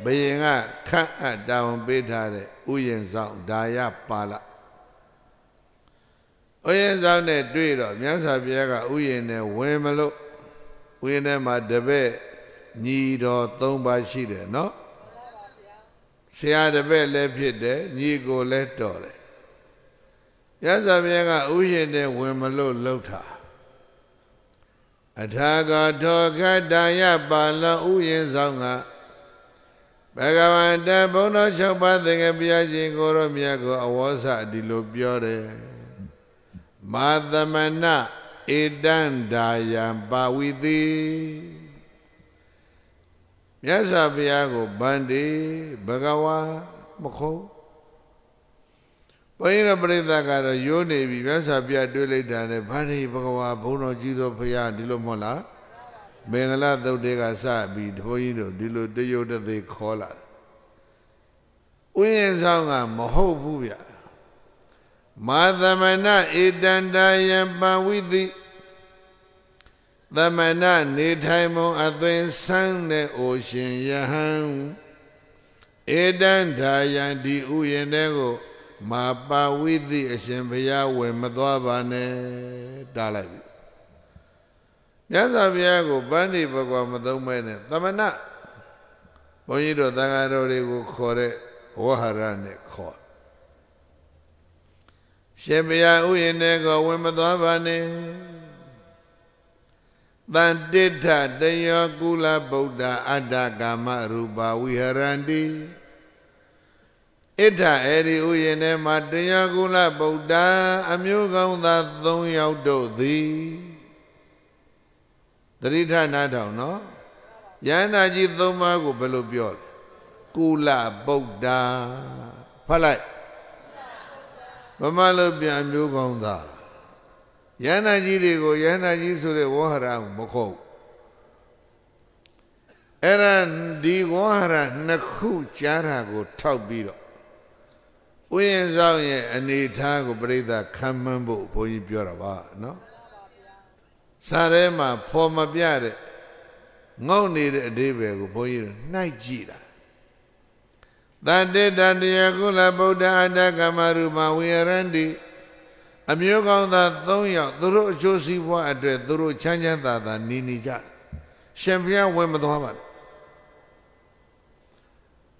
ဘယင်ကခန့်အပ်တောင်းပေးထားတဲ့ဥယျင်ဆောင်ဒါရပါလဥယျင်ဆောင်နဲ့တွေ့တော့မြတ်စွာဘုရားကဥယျင်နဲ့ဝင်မလို့ဥယျင်ထဲမှာတပည့်ညီတော်၃ပါးရှိတယ်နော်ဆရာတပည့်လည်းဖြစ်တယ်ညီကိုလည်းတော်တယ်ရသဗျာကဥယျာဉ်နဲ့ဝင်မလို့လှုပ်တာအထာကထောခတယပါလဥယျာဉ်ဆောင်ကဘဂဝန္တဘုံတော်၆ပါးသင်္ကပျာရှင်ကိုရောမြတ်ကိုအဝေါစဒီလိုပြောတယ်မာသမနဧတံဒါယံပါဝိတိမြတ်စွာဘုရားကိုဗန္တိဘဂဝါမခုံးဘုန်းကြီးတို့ပြိဿကတော့ရိုးနေပြီမြတ်စွာဘုရားတွေ့လိုက်တာနဲ့ဗန္တိဘဂဝါဘုံတော်ကြီးတော်ဘုရားဒီလိုမဟုတ်လားမင်္ဂလာသုတ်တွေကစပြီးဘုန်းကြီးတို့ဒီလိုတရုတ်တသိခေါ်လာဥယျာဉ်ဆောင်ကမဟုတ်ဘူးဗျမာသမဏဧတန္တယံပံဝိသိသမဏနေထိုင်မုံအသွင်ဆန်းတဲ့အိုရှင်ယဟန်ဧတံဒါယံဒီဥယင်တဲ့ကိုမာပါဝိသိအရှင်ဘုရားဝင်မသွားပါနဲ့တားလိုက်ပြီမြတ်စွာဘုရားကိုပန်းဒီဘကွာမသုံးမဲနဲ့သမဏဘုန်းကြီးတို့သံဃာတော်တွေကိုခေါ်တဲ့ဝဟာရနဲ့ခေါ်ရှင်ဘုရားဥယင်တဲ့ကိုဝင်မသွားပါနဲ့တန်တိဋ္ဌတယောကုလဗုဒ္ဓအတ္တကာမရူပဝိဟရန္တိဣဋ္ဌအဲ့ဒီဥယျာဉ်ထဲမှာတရားကုလဗုဒ္ဓအမျိုးကောင်းသား၃ယောက်တို့သည်သတိဌာနာထောင်နော်ယန္တာကြီး၃ပါးကိုဘယ်လိုပြောလဲကုလဗုဒ္ဓဖတ်လိုက်ဗမာလိုပြန်မျိုးကောင်းသားယန္တာကြီးတွေကိုယန္တာကြီးဆိုတဲ့ဝေါဟာရမခေါ်ဘူးအဲ့ဒါဒီဝေါဟာရနှစ်ခုကြားတာကိုထောက်ပြီးတော့ဥယျာဉ်ဆောင်ရဲ့အနေထားကိုပြိဿခံမှန်းဖို့ဘုန်းကြီးပြောတာပါနော်စာထဲမှာဖော်မပြတဲ့ငုံနေတဲ့အသေးပဲကိုဘုန်းကြီးနှိုက်ကြည့်တာတတေတတယကုလဗုဒ္ဓအတ္တကမရူပဝိရန္တိအမျိုးကောင်းသား၃ယောက်သူတို့အကျိုးစီးပွားအတွက်သူတို့ချမ်းချမ်းသာသာနေနေကြရှင်ဘုရားဝင်မသွားပါနဲ့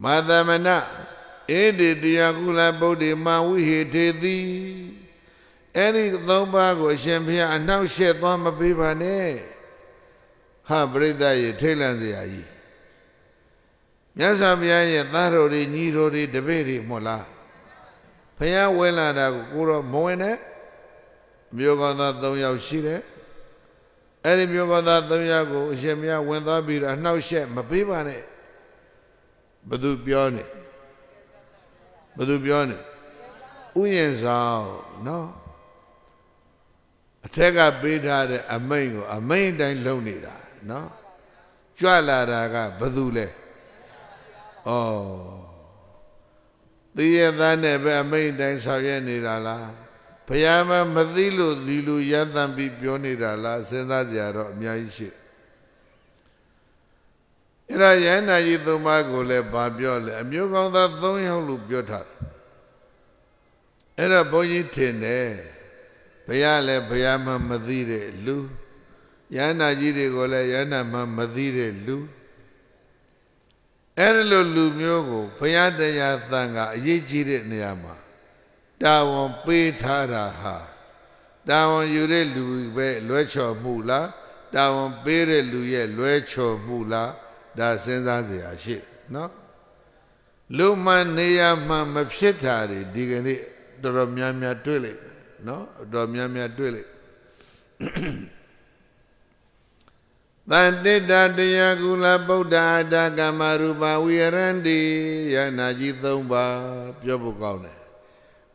မာသမဏအေဒီတယကုလဗုဒ္ဓေမာဝိဟေထေတိအဲ့ဒီသုံးပါးကို ရှင်ဘုရားအနှောက်ရှက်သွားမပေးပါနဲ့ဟာပရိသတ်ရေထိတ်လန့်စရာကြီးမြတ်စွာဘုရားရဲ့သားတော်တွေညီတော်တွေတပည့်တွေမဟုတ်လားဘုရားဝင်လာတာကိုကိုတော့မဝင်နဲ့မြို့ကောသား3ယောက်ရှိတယ်အဲ့ဒီမြို့ကောသား3ယောက်ကို အရှင်မြတ်ဝင်သွားပြီးတော့အနှောက်ယှက်မပေးပါနဲ့ဘသူပြောနေဘသူပြောနေဥယျင်ဆောင်နော်အထက်ကပေးထားတဲ့အမိန်ကို အမိန်တိုင်းလုံနေတာနော်ကြွလာတာကဘသူလဲဩသီရသားနဲ့ပဲအမိန်တိုင်းဆောင်ရွက်နေတာလားဘုရားမမသိလို့ဒီလိုရသံပြီးပြောနေတာလားစဉ်းစားကြရတော့အများကြီးရှိအဲ့ဒါယန္နာကြီးသုံးပါးကိုလည်းဗာပြောလဲအမျိုးကောင်းသား၃ယောက်လို့ပြောထားတယ်အဲ့တော့ဘုန်းကြီးထင်တယ်ဘုရားလည်းဘုရားမှမသိတဲ့လူယန္နာကြီးတွေကိုလည်းယန္နာမှမသိတဲ့လူအဲ့လိုလူမျိုးကိုဘုရားတရားသံဃာအရေးကြီးတဲ့နေရာမှာတာဝန်ပေးထားတာဟာတာဝန်ယူတဲ့လူပဲလွဲချော်မှုလားတာဝန်ပေးတဲ့လူရဲ့လွဲချော်မှုလားဒါစဉ်းစားစရာရှိနော်လူမှန်နေရမှန်မဖြစ်တာတွေဒီကနေ့တော်တော်များများတွေ့လိုက်နော်တော်များများတွေ့လိုက်တန်တိတတရားကုလဗုဒ္ဓအာတကမရူပဝိရန္တိယနာကြီး၃ပါးပြောဖို့ကောင်းတယ်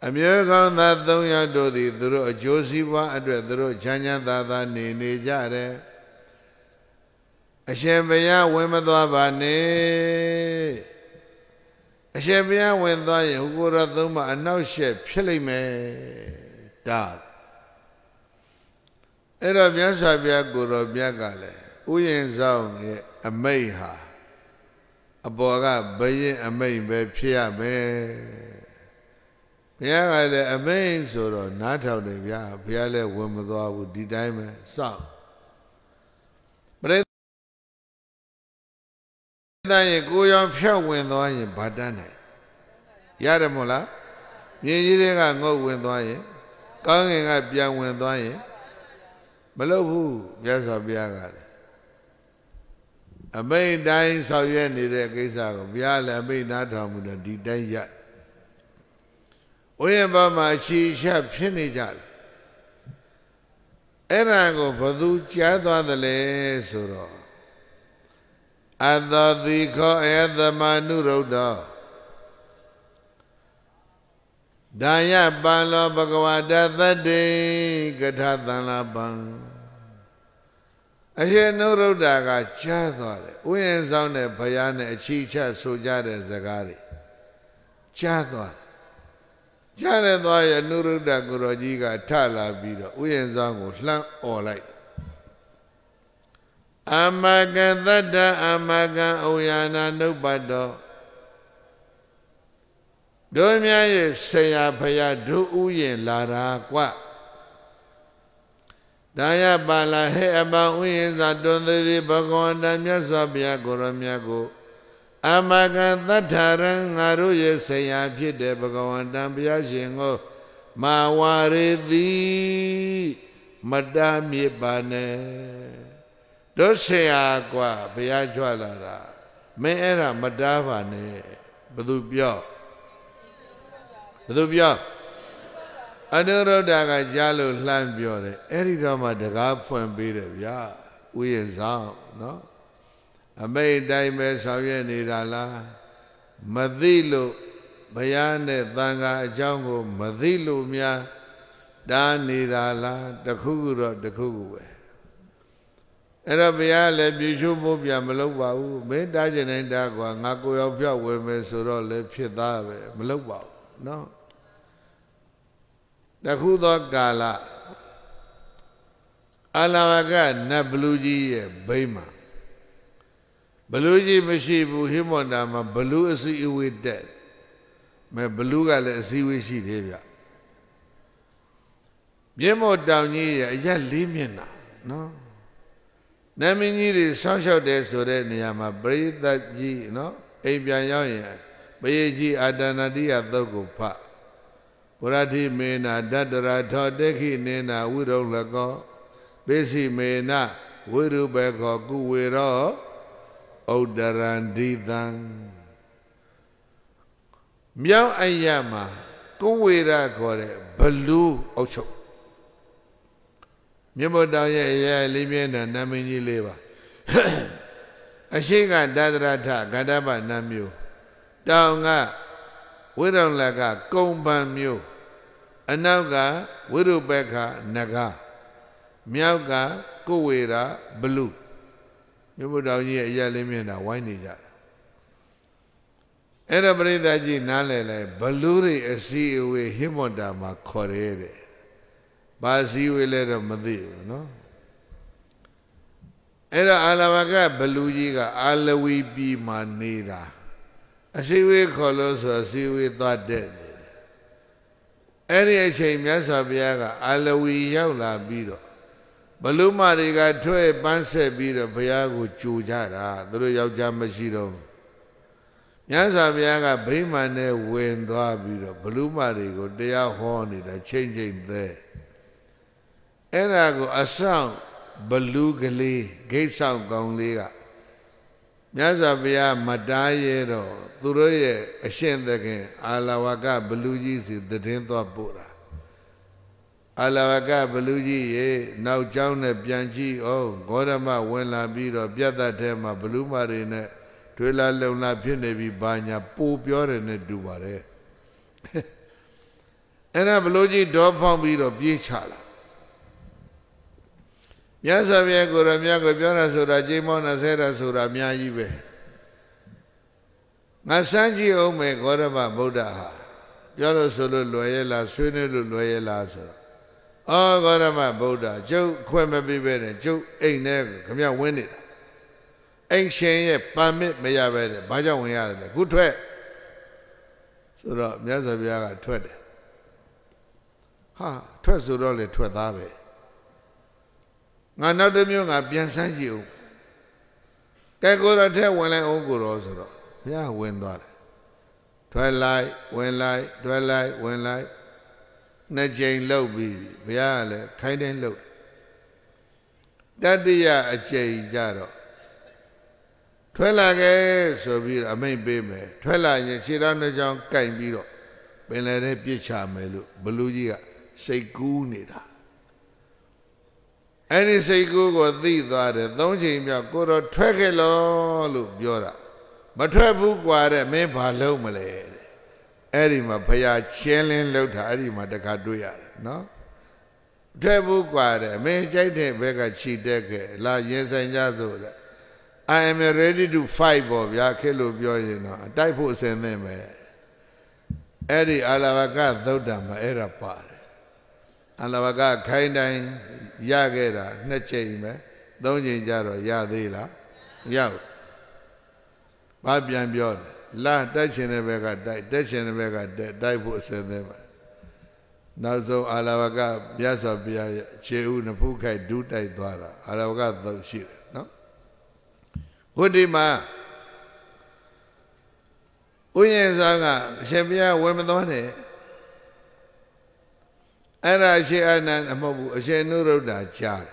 အမြဲကောင်းသာ၃ယောက်တို့သည်သူတို့အကျိုးစီးပွားအတွက်သူတို့ချမ်းချမ်းသာသာနေနေကြတယ်အရှင်ဘုရားဝင်မသွားပါနဲ့အရှင်ဘုရားဝင်သွားရင်ဟူကိုရသုံးမအနောက်ရှက်ဖြစ်လိမ့်မယ်ဒါအဲ့တော့မြတ်စွာဘုရားကိုတော်မြတ်ကလည်းဥယျင်ဆောင်ရဲ့အမိတ်ဟာ အပေါ်ကဘယင်အမိတ်ပဲဖြစ်ရမယ်ဘုရားကလည်းအမိန်ဆိုတော့နားထောင်တယ်ဗျာဘုရားလည်းဝင်မသွားဘူးဒီတိုင်းပဲစောင့်ပရိသတ်ရဲ့ကိုရောင်ဖြတ်ဝင်သွားရင်ဗာတန်းနိုင်ရတယ်မို့လားမြင်းကြီးတွေကငုတ်ဝင်သွားရင် ကောင်းကင်ကပြန်ဝင်သွားရင် မလုပ်ဘူးမြတ်စွာဘုရားကလည်းအမိန်တိုင်းဆောင်ရွက်နေတဲ့ကိစ္စကိုဘုရားလည်းအမိန်နားထောင်မှုနဲ့ဒီတိုင်းရက်ဥယျာဉ်ဘမှာရှိရှက်ဖြစ်နေကြတယ်အဲ့ဒါကိုဘသူကြားသွားတယ်လဲဆိုတော့အတောတိခောအေသမနုရုဒ္ဓောဒါယပံလောဘဂဝါတသတ္တိကထာသံလပံအရှင်နုရုဒ္ဓကကြားသွားတယ်ဥယျာဉ်ဆောင်တဲ့ဘုရားနဲ့အချီချဆိုကြတဲ့ဇကားတွေကြားသွားတယ်ရတဲ့သွားရဲ့နုရုဒ္ဒကိုရောကြီးကထလာပြီးတော့ဥယျင်ဆောင်ကိုလှမ်းអော်လိုက်အမကသတ္တအမကံဩယာနာနုပ္ပတောတို့မြတ်ရဲ့ဆရာဖရာဒုဥယျင်လာတာกว่าဒါယပါလာဟဲ့အပံဥယျင်သာတွင်သည်ဘဂဝန္တမြတ်စွာဘုရားကိုရောမြတ်ကိုအမကသတ္ထရံငါတို့ရဲ့ဆရာဖြစ်တဲ့ဘဂဝန္တံဘုရားရှင်ကိုမာဝရေတိမတားမြစ်ပါနဲ့တို့ဆရာกว่าဘုရားကြွလာတာမင်းအဲ့ဒါမတားပါနဲ့ဘသူပြောဘသူပြောအနုရုဒ္ဓကကြားလို့လှမ်းပြောတယ်အဲ့ဒီတော့မှတကားဖွင့်ပေးတယ်ဗျာဥယျာဉ်ဆောင်နော်အမိတ်တိုင်းပဲဆောင်ရွက်နေတာလားမသိလို့ဘုရားနဲ့သံဃာအကြောင်းကို မသိလို့များတားနေတာလားတခုခုတော့တခုခုပဲအဲ့တော့ဘုရားလည်းပြည့်ရှုဖို့ပြန်မလုပ်ပါဘူးမင်းတားကျင်တိုင်းတားကွာငါကိုရောက်ပြောက်ဝင်မယ်ဆိုတော့လည်းဖြစ်သားပဲမလုပ်ပါဘူးเนาะတခုသောကာလအလာကနတ်ဘလူးကြီးရဲ့ဘိမ့်မှာဘလူးကြီးမရှိဘူးဟိမန္တာမှာဘလူးအစီအဝေးတက်မဲဘလူးကလည်းအစီအဝေးရှိသေးဗျမြင်းမော်တောင်ကြီးရဲ့အရက်လေးမျက်နှာနော်နမင်းကြီးတွေဆောင်းလျှောက်တယ်ဆိုတဲ့နေရာမှာပရိသတ်ကြီးနော်အိမ်ပြန်ရောက်ရင်ပရိကြီးအာတနာတိယသုတ်ကိုဖတ်ဘုရတိမေနာတတရာထောတေခိနေနာဝိရုလကောပိစီမေနာဝိရုဘေခောကုဝေရောဥဒရန္တိတံမြောင်းအယမှာကိုဝေရခေါ်တဲ့ဘလူးအုပ်ချုပ်မြတ်ဗုဒ္ဓရဲ့အရာလေးမျက်နှာနာမည်ကြီးလေးပါအရှိကဒါသရထဂန္ဓပနာမျိုးတောင်ကဝိရုံလကကုံပံမျိုးအနောက်ကဝိရုပက္ခနဂမြောက်ကကိုဝေရဘလူးမြို့ဘုတော်ကြီးရဲ့အရက်လေးမျက်နှာဝိုင်းနေကြတယ်အဲ့ဒါပရိသတ်ကြီးနားလည်လိုက်ဘလူးတွေအစီအဝေးဟိမွန်တာမှာခေါ်ရဲတဲ့ဘာစီဝေးလဲတော့မသိဘူးနော်အဲ့ဒါအာလဝကဘလူးကြီးကအာလဝီပြည်မှာနေတာအစီဝေးခေါ်လို့ဆိုအစီဝေးသွားတဲ့အဲ့ဒီအချိန်မြတ်စွာဘုရားကအာလဝီရောက်လာပြီးတော့ဘလူမတွေကထွက်ပန်းဆက်ပြီးတော့ဘုရားကိုကြိုကြတာသူတို့ယောက်ျားမရှိတော့မြတ်စွာဘုရားကဗိမာန်နဲ့ဝင်သွားပြီးတော့ဘလူမတွေကိုတရားဟောနေတာချိန်ချိန်သေးအဲ့ဒါကိုအဆောင်ဘလူကလေးဂိတ်ဆောင်ကောင်လေးကမြတ်စွာဘုရား မတားရဲတော့သူတို့ရဲ့အရှင်သခင် အာလဝကဘလူကြီးစီတည်င်းသွားပို့တာအလဝကဘလူကြီးရေနောက်ကျောင်းနဲ့ပြန်ကြည့်အောင်ဂေါရမဝင်လာပြီးတော့ပြတ်သက်ထဲမှာဘလူမတွေနဲ့တွေးလာလုံလာဖြစ်နေပြီးဘာညာပိုပြောတယ်နဲ့တူပါတယ်အဲ့ဒါဘလူကြီးဒေါဖောင်းပြီးတော့ပြေးချလာမြတ်စွာဘုရားကိုရမြတ်ကို ပြောတာဆိုတာဂျိမောင်း20တာဆိုတာအများကြီးပဲငါစမ်းကြည့်အောင်မယ်ဂေါရမဗုဒ္ဓဟာပြောလို့ဆိုလို့လွယ်ရဲ့လားဆွေးနွေးလို့လွယ်ရဲ့လားဆိုတာအော်ဂေါရမဗုဒ္ဓကျုပ်ခွင့်မပေးပဲနဲ့ကျုပ်အိမ်ထဲခမဝင်းနေတာအိမ်ရှင်ရဲ့ပန်မစ်မရပဲနဲ့ဘာကြောင့်ဝင်ရတယ်လဲခုထွက်ဆိုတော့မြတ်စွာဘုရားကထွက်တယ်ဟာထွက်ဆိုတော့လေထွက်သားပဲငါနောက်တစ်မျိုးငါပြန်ဆန်းကြည့်ဦးကဲကိုတော့ထဲဝင်လိုက်အောင်ကိုတော့ဆိုတော့ဘုရားဝင်သွားတယ်ထွက်လိုက်ဝင်လိုက်ထွက်လိုက်ဝင်လိုက်နှစ်ကြိမ်လှုပ်ပြီးဘုရားကလည်းခိုင်းတိုင်းလှုပ်တတိယအကြိမ်ကြတော့ထွက်လာခဲ့ဆိုပြီးအမိန့်ပေးမယ်ထွက်လာရင်ခြေတော်နှစ်ချောင်းကင်ပြီးတော့ပင်လယ်ထဲပြစ်ချမယ်လို့ဘလူးကြီးကစိတ်ကူးနေတာအဲ့ဒီစိတ်ကူးကိုသိသွားတယ်သုံးချိန်မြောက်ကိုတော့ထွက်ခဲ့လောလို့ပြောတာမထွက်ဘူးกว่าတဲ့မင်းဘာလုံးမလဲအဲ့ဒီမှာဘုရားချင်းလင်းလောက်တာအဲ့ဒီမှာတခါတွေ့ရတယ်နော်တွေ့ဘူးกว่าတယ်မင်းကြိုက်တဲ့ဘက်ကခြိတက်ခဲ့လာရင်ဆိုင်ကြဆိုတဲ့ I am ready to fight ပေါ့ဗျာခဲ့လို့ပြောရင်တော့တိုက်ဖို့အစင်သင့်ပဲအဲ့ဒီအလာဝကသုတ်တံမှာအဲ့ဒါပါတယ်အလာဝကခိုင်းတိုင်းရခဲ့တာနှစ်ချိန်ပဲသုံးချိန်ကြတော့ရသေးလားရဘူးဘာပြန်ပြောလဲလာတက်ချင်တဲ့ဘက်ကတိုက်တက်ချင်တဲ့ဘက်ကတက်တိုက်ဖို့အစင်းသင်းပါနောက်ဆုံးအာလဝကမြတ်စွာဘုရားရဲ့ခြေဥနဖုခိုက်ဒူးတိုက်သွားတာအာလဝကသုတ်ရှိတယ်နော်ဝတ္တိမှာဥယျာဉ်စားကအရှင်ဘုရားဝင်မသွားနဲ့အဲ့ဒါအရှင်အနန္ဒမဟုတ်ဘူးအရှင်နုရုဒ္ဓကြားတယ်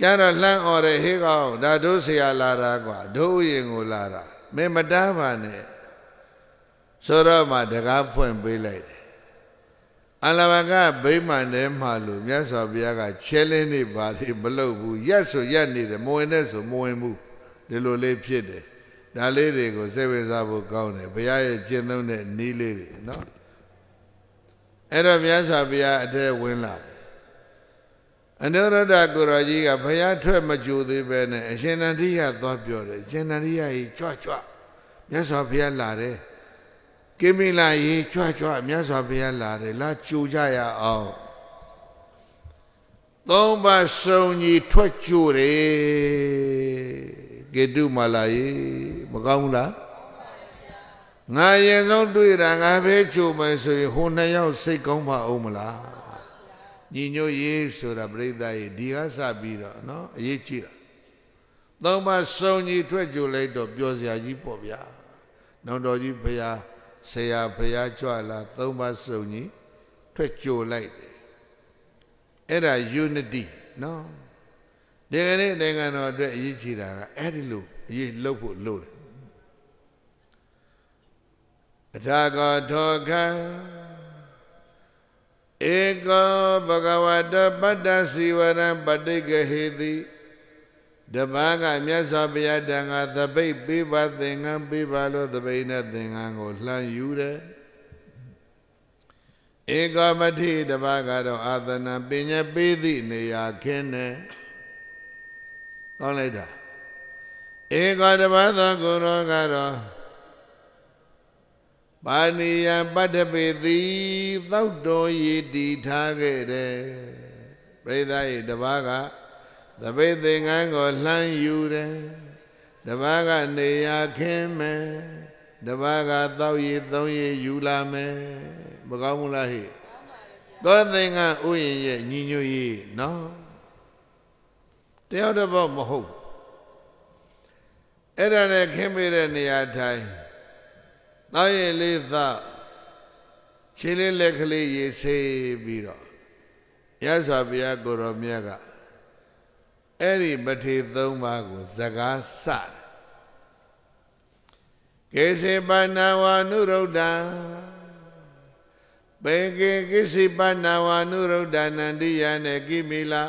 ကြားတော့လှမ်းអော်တယ်ဟေးကောင်ဒါတို့ဆရာလာတာကွာတို့ဥယျာဉ်ကိုလာတာမင်းမတားပါနဲ့ဆိုတော့မှတကားဖွင့်ပေးလိုက်တယ်အလဘကဗိမာန်ထဲမှာလို့မြတ်စွာဘုရားကချဲလင်းနေပါလေမလုပ်ဘူးရက်ဆိုရက်နေတယ်မဝင်နဲ့ဆိုမဝင်ဘူးဒီလိုလေးဖြစ်တယ်ဒါလေးတွေကိုစိတ်ဝင်စားဖို့ကောင်းတယ်ဘုရားရဲ့ကျင့်သုံးတဲ့နည်းလေးတွေနော်အဲ့တော့မြတ်စွာဘုရားအထက်ဝင်လာတယ်အနုရဒကိုရောကြီးကဘုရားထွက်မကြိုသေးပဲနဲ့အရှင်နန္ဒိယသွားပြောတယ်အရှင်နန္ဒိယကြီးကြွကြွမြတ်စွာဘုရားလာတယ်ကိမိလာကြီးကြွကြွမြတ်စွာဘုရားလာတယ်လာကြိုကြရအောင်သုံးပါစုံကြီးထွက်ကြိုတယ်ကေတုမာလာကြီးမကောင်းဘူးလားငါရင်ဆုံးတွေ့တာငါပဲကြိုမယ်ဆိုရင်ဟိုနှစ်ယောက်စိတ်ကောင်းပါအောင်မလားညီညွတ်ရေးဆိုတာပြိဿရေးဒီကစပြီးတော့နော်အရေးကြီးတာသုံးပါစုံကြီးထွက်ကြလိုက်တော့ပျော်စရာကြီးပေါ့ဗျာနောင်တော်ကြီးဘုရားဆရာဘုရားကြွလာ သုံးပါစုံကြီးထွက်ကြလိုက်တယ်အဲ့ဒါ unity နော်ဒီကနေ့နိုင်ငံတော်အတွက်အရေးကြီးတာကအဲ့ဒီလိုအရေးလုပ်ဖို့လိုတယ်အထာဂါထောကံဧကောဘဂဝတပတ္တစီဝရံပဋိကဟေတိတပန်းကမြတ်စွာဘုရားတန်ခါသပိတ်ပေးပါသင်္ကန်းပေးပါလို့သပိတ်နဲ့သင်္ကန်းကိုလှမ်းယူတယ်ဧကမတိတပန်းကတော့အာသနာပညာပေးသည့်နေရာခင်းတယ်ကောင်းလိုက်တာဧကတပန်းသောကိုရောကတော့ပါဏိယပတ္တပေတိသောက်တော်ရည်တည်ထားခဲ့တယ်ပရိသတ်ဤတပါးကသပိတ်သင်္ကန်းကိုလှမ်းယူတယ်တပါးကနေရာခင်းမယ်တပါးကသောက်ရည်သုံးရည်ယူလာမယ်မကောင်းဘူးလားဟဲ့သောသင်္ကန်းဥယျင်ရဲ့ညီညွတ်ရေးနော်တယောက်တစ်ပေါက်မဟုတ်အဲ့ဒါနဲ့ခင်းပေးတဲ့နေရာတိုင်း 나엘레다 길레레클레 예세비라 야사비야 고로미야가 에리 마티 3바 고 자가 사 게세바나와누로다 बेंगे किसी बनावानुरुदानंदिया ने की मिला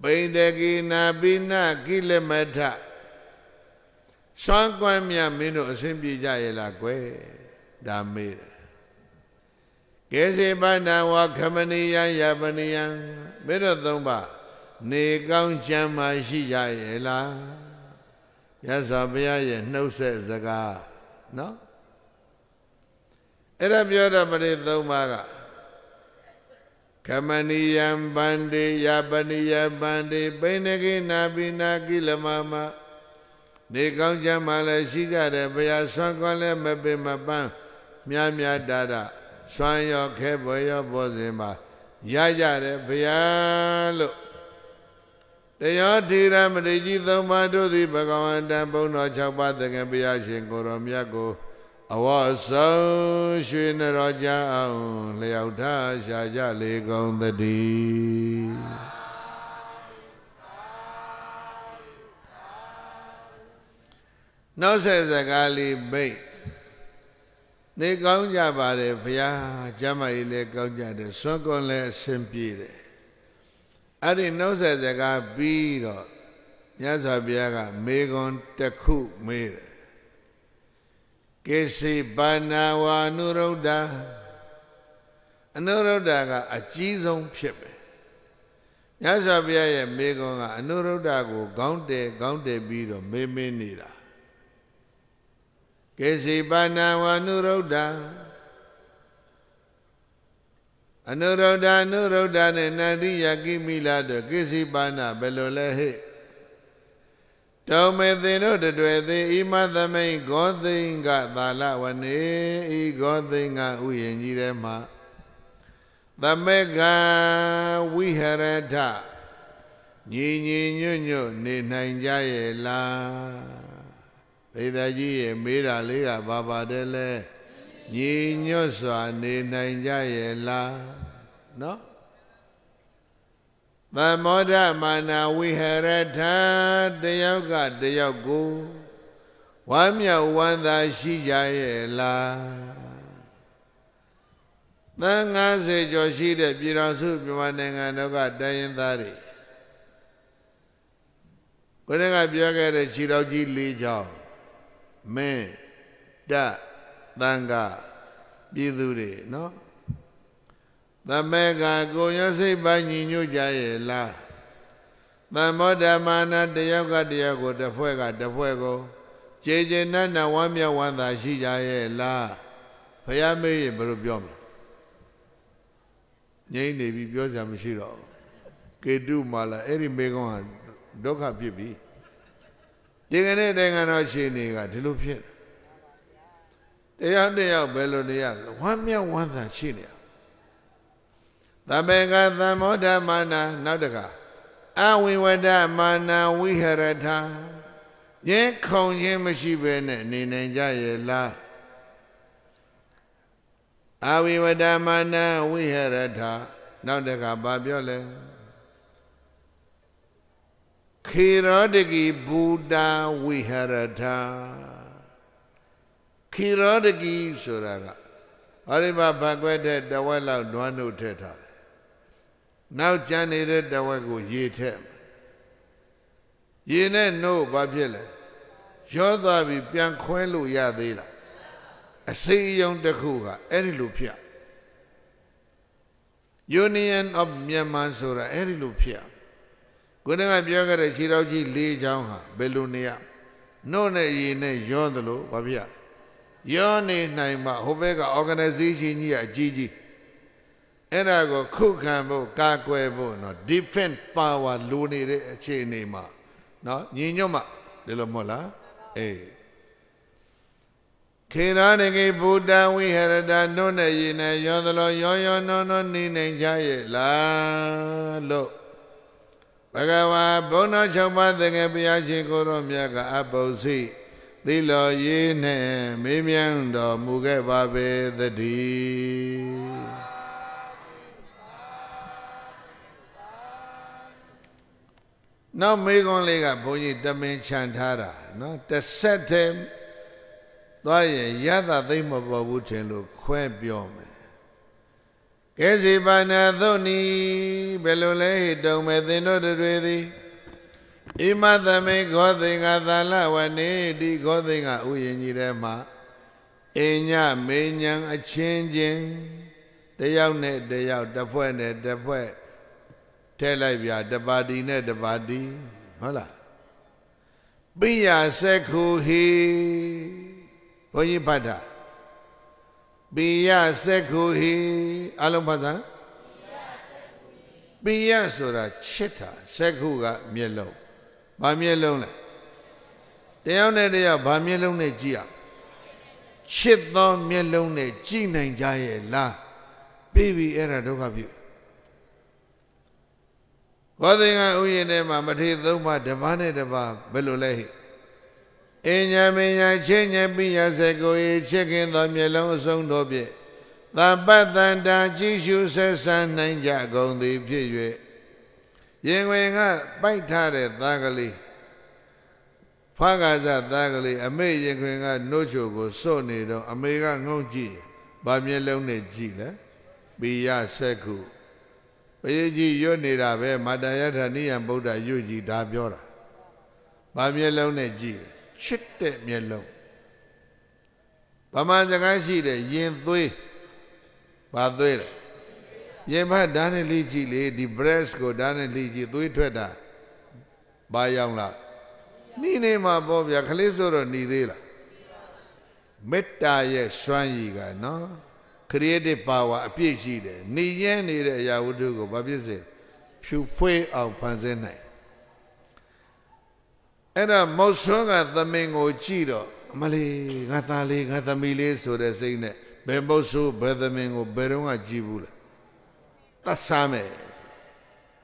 बेंदगी ना बिना किले मठा ရှောင်းကွမ်းမြမင်းတို့အဆင်ပြေကြရဲ့လားကွယ်ဒါမေးတယ်ကေစီပန္နဝခမဏီယံယပနီယံမင်းတို့သုံးပါနေကောင်းချမ်းမရှိကြရဲ့လားမြတ်စွာဘုရားရဲ့နှုတ်ဆက်စကားနော်အဲ့ဒါပြောတော့ပရိသုံးပါကကမဏီယံဗန္တိယပနီယံဗန္တိပိဏကိနာပိနာကိလမမနေကောင်းကြမှာလည်းရှိကြတယ်ဘုရားဆွမ်းကောင်းလည်းမပင်မပန်းမြားမြားတာတာဆွမ်းရောခဲပေါ်ရောပေါ်စင်ပါရကြတယ်ဘုရားလို့တယောထေရမတိကြီးသုံးပါးတို့သည်ဘဂဝန္တံဘုံတော်၆ပါးသခင်ဘုရားရှင်ကိုရောမြတ်ကိုအဝတ်ဆုံးရွှေနရောကြအောင်လျောက်ထားရှာကြလေကုန်သတည်းနောက်ဆက်စကားလေးမိတ်နေကောင်းကြပါတယ်ဘုရားကျမ်းမာရေးလည်းကောင်းကြတယ်စွန့်ကွန်လည်းအဆင်ပြေတယ်အဲ့ဒီနှုတ်ဆက်စကားပြီးတော့မြတ်စွာဘုရားကမေခွန်တစ်ခုမေးတယ်ကေစီပါဏဝါနုရုဒ္ဓအနုရုဒ္ဓကအကြီးဆုံးဖြစ်ပဲမြတ်စွာဘုရားရဲ့မေခွန်ကအနုရုဒ္ဓကိုခေါင်းတယ်ခေါင်းတယ်ပြီးတော့မေးမေးနေတာကေစီပါဏဝနုရုဒ္ဓအနုရုဒ္ဓအနုရုဒ္ဓနဲ့နန္တိယကိမိလာတို့ကိစီပါဏဘယ်လိုလဲဟဲ့တောမေသင်တို့တွေ့သည်ဣမသမိန်ဂောသိင်္ဂသာလဝနေဤဂောသိင်္ဂဥယျင်ကြီးထဲမှာသမေကံဝိဟရထညီညီညွတ်ညွတ်နေနိုင်ကြရဲ့လားဗေဒကြီးရေမေးတာလေးကဘာပါတယ်လဲညီညွတ်စွာနေနိုင်ကြရဲ့လားနော်သမောဒမာနာဝိဟရထတယောက်ကတယောက်ကိုဝမ်းမြောက်ဝမ်းသာရှိကြရဲ့လားသံဃာစေကျော်ရှိတဲ့ပြည်တော်စုမြန်မာနိုင်ငံတို့ကတိုင်းရင်းသားတွေကိုယ်ကပြောခဲ့တဲ့ခြေတော်ကြီး၄ချောင်းမင်းတသံဃပြည်သူတွေနော်သမေကကိုရစိတ်ပိုင်းညီညွတ်ကြရဲ့လားသံမောဓမ္မနာတယောက်ကတယောက်ကိုတစ်ဖွဲ့ကတစ်ဖွဲ့ကိုခြေခြေနဲ့နဲ့ဝမ်းမြောက်ဝမ်းသာရှိကြရဲ့လားဖယားမေးရင်ဘယ်လိုပြောမလဲငြိမ့်နေပြီပြောစရာမရှိတော့ဘူးကေတုမာလာအဲ့ဒီမေကုံးဟာဒုက္ခဖြစ်ပြီဒီကနေ့နိုင်ငံတော်ရှင်တွေကဒီလိုဖြစ်တရားတရားဘယ်လိုနေရဝမ်းမြောက်ဝမ်းသာရှိနေရသမင်္ဂသံမောဓမာနာနောက်တကအဝိဝဒမာနာဝိဟရထညင်ခုံခြင်းမရှိဘဲနဲ့နေနိုင်ကြရဲ့လားအဝိဝဒမာနာဝိဟရထနောက်တကဘာပြောလဲခေရောတကိဘူတာဝိဟရထာခေရောတကိဆိုတာကဟောဒီမှာဗကွက်တဲ့တဝက်လောက်တွန်းတို့ထည့်ထားတယ်နောက်ကျန်နေတဲ့တဝက်ကိုရေထည့်ရေနဲ့နှုတ်ဘာဖြစ်လဲရောသွားပြီးပြန်ခွဲလို့ရသေးလားအစိယုံတစ်ခုကအဲ့ဒီလိုဖြစ် Union of Myanmar ဆိုတာအဲ့ဒီလိုဖြစ်ကိုယ်တည်းကပြောခဲ့တဲ့ခြေထောက်ကြီး၄ချောင်းဟာဘယ်လိုနေရနှုတ်နဲ့ရည်နဲ့ရောသလိုဘာဖြစ်ရောနေနိုင်မှဟိုဘက်က organization ကြီးကအကြီးကြီးအဲ့ဒါကိုခုခံဖို့ကာကွယ်ဖို့နော် defense power လိုနေတဲ့အခြေအနေမှာနော်ညီညွတ်မှဒီလိုမဟုတ်လားအေးခေရဏဂေဘုဒ္ဓဝိဟရတနုနဲ့ရည်နဲ့ရောသလိုရောရောနုံနုနေနိုင်ကြရဲ့လားလို့ဘဂဝါဘုံတော်၆ပါးသင်္ကေဘုရားရှင်ကိုရောမြတ်ကအပု္ပ္ပိသီလောရေးနဲ့မေးမြန်းတော်မူခဲ့ပါပေသတည်းနောက်မေကွန်လေးကဘုန်းကြီးတမင်ခြံထားတာနော်တဆက်တည်းသွားရင်ရသသိမ့်မပေါ်ဘူးထင်လို့ခွဲပြောမယ်ကဲစီပါဏသုတ်နီဘယ်လိုလဲဟိတုံမဲ့သင်တို့တွေသည်ဣမသမေခောသင်္ဃသာလဝနေတိခောသင်္ဃဥယျင်ကြီးထဲမှာအိညာမေညာအချင်းချင်းတယောက်နဲ့တယောက်တစ်ဖွဲ့နဲ့တစ်ဖွဲ့ထဲလိုက်ပြတပါတီနဲ့တပါတီဟုတ်လားပိယစက္ခုဟိဘုန်းကြီးဖတ်တာပိယစက္ခုဟိအလုံးဖတ်စမ်းပိယဆိုတာချစ်တာစက္ခုကမျက်လုံးဗာမျက်လုံးလဲတယောက်နဲ့တယောက်ဗာမျက်လုံးနဲ့ကြည့်ရချစ်သောမျက်လုံးနဲ့ကြည့်နိုင်ကြရဲ့လားပြီးပြီအဲ့ဒါဒုက္ခပြုဘောဓင်္ဂဥယျာဉ်ထဲမှာမထေသုံးပါးဓမ္မနဲ့တပါးဘယ်လိုလဲဟိအဉ္ညာမညာချင်းဉ္ပိယစေကိုဤချစ်ခင်သောမျက်လုံးအဆုံးတို့ဖြင့်သဗ္ဗတန္တာကြည်ရှုဆက်ဆံနိုင်ကြကုန်သည်ဖြစ်၍ရင်ဝင်ကပိုက်ထားတဲ့သားကလေးဖာကာဇသားကလေးအမေရင်ခွင်ကနှုတ်ချိုကိုစွတ်နေတော့အမေကငုံကြည့်ဗာမျက်လုံးနဲ့ကြည့်လဲပိယဆက်ခုပရိကြီးရွတ်နေတာပဲမတ္တယထာနိယံဗုဒ္ဓရွတ်ကြည့်ဒါပြောတာဗာမျက်လုံးနဲ့ကြည့်တယ်ချစ်တဲ့မျက်လုံးဗမာစကားရှိတယ်ရင်သွေးဘာသွေးလဲရင်ဖတ်ဓာတ်နဲ့လိကြည့်လေဒီ breast ကိုဓာတ်နဲ့လိကြည့်သွေးထွက်တာဘာရောက်လားနှီးနေမှာပေါ့ဗျာခလေးဆိုတော့หนีသေးလားမေတ္တာရဲ့စွမ်းရည်ကနော် creative power အပြည့်ရှိတယ်หนีရင်းနေတဲ့အရာဝတ္ထုကိုဘာဖြစ်စေဖြူဖွေးအောင်ဖန်ဆင်းနိုင်အဲ့တော့မောက်ဆွန်းကသမင်ကိုကြည့်တော့မလေးငါသားလေးငါသမီးလေးဆိုတဲ့စိတ်နဲ့ဘယ်မောက်ဆိုးဘယ်သမင်ကိုဘယ်တော့မှကြည့်ဘူးလေတတ်ဆမ်းမယ်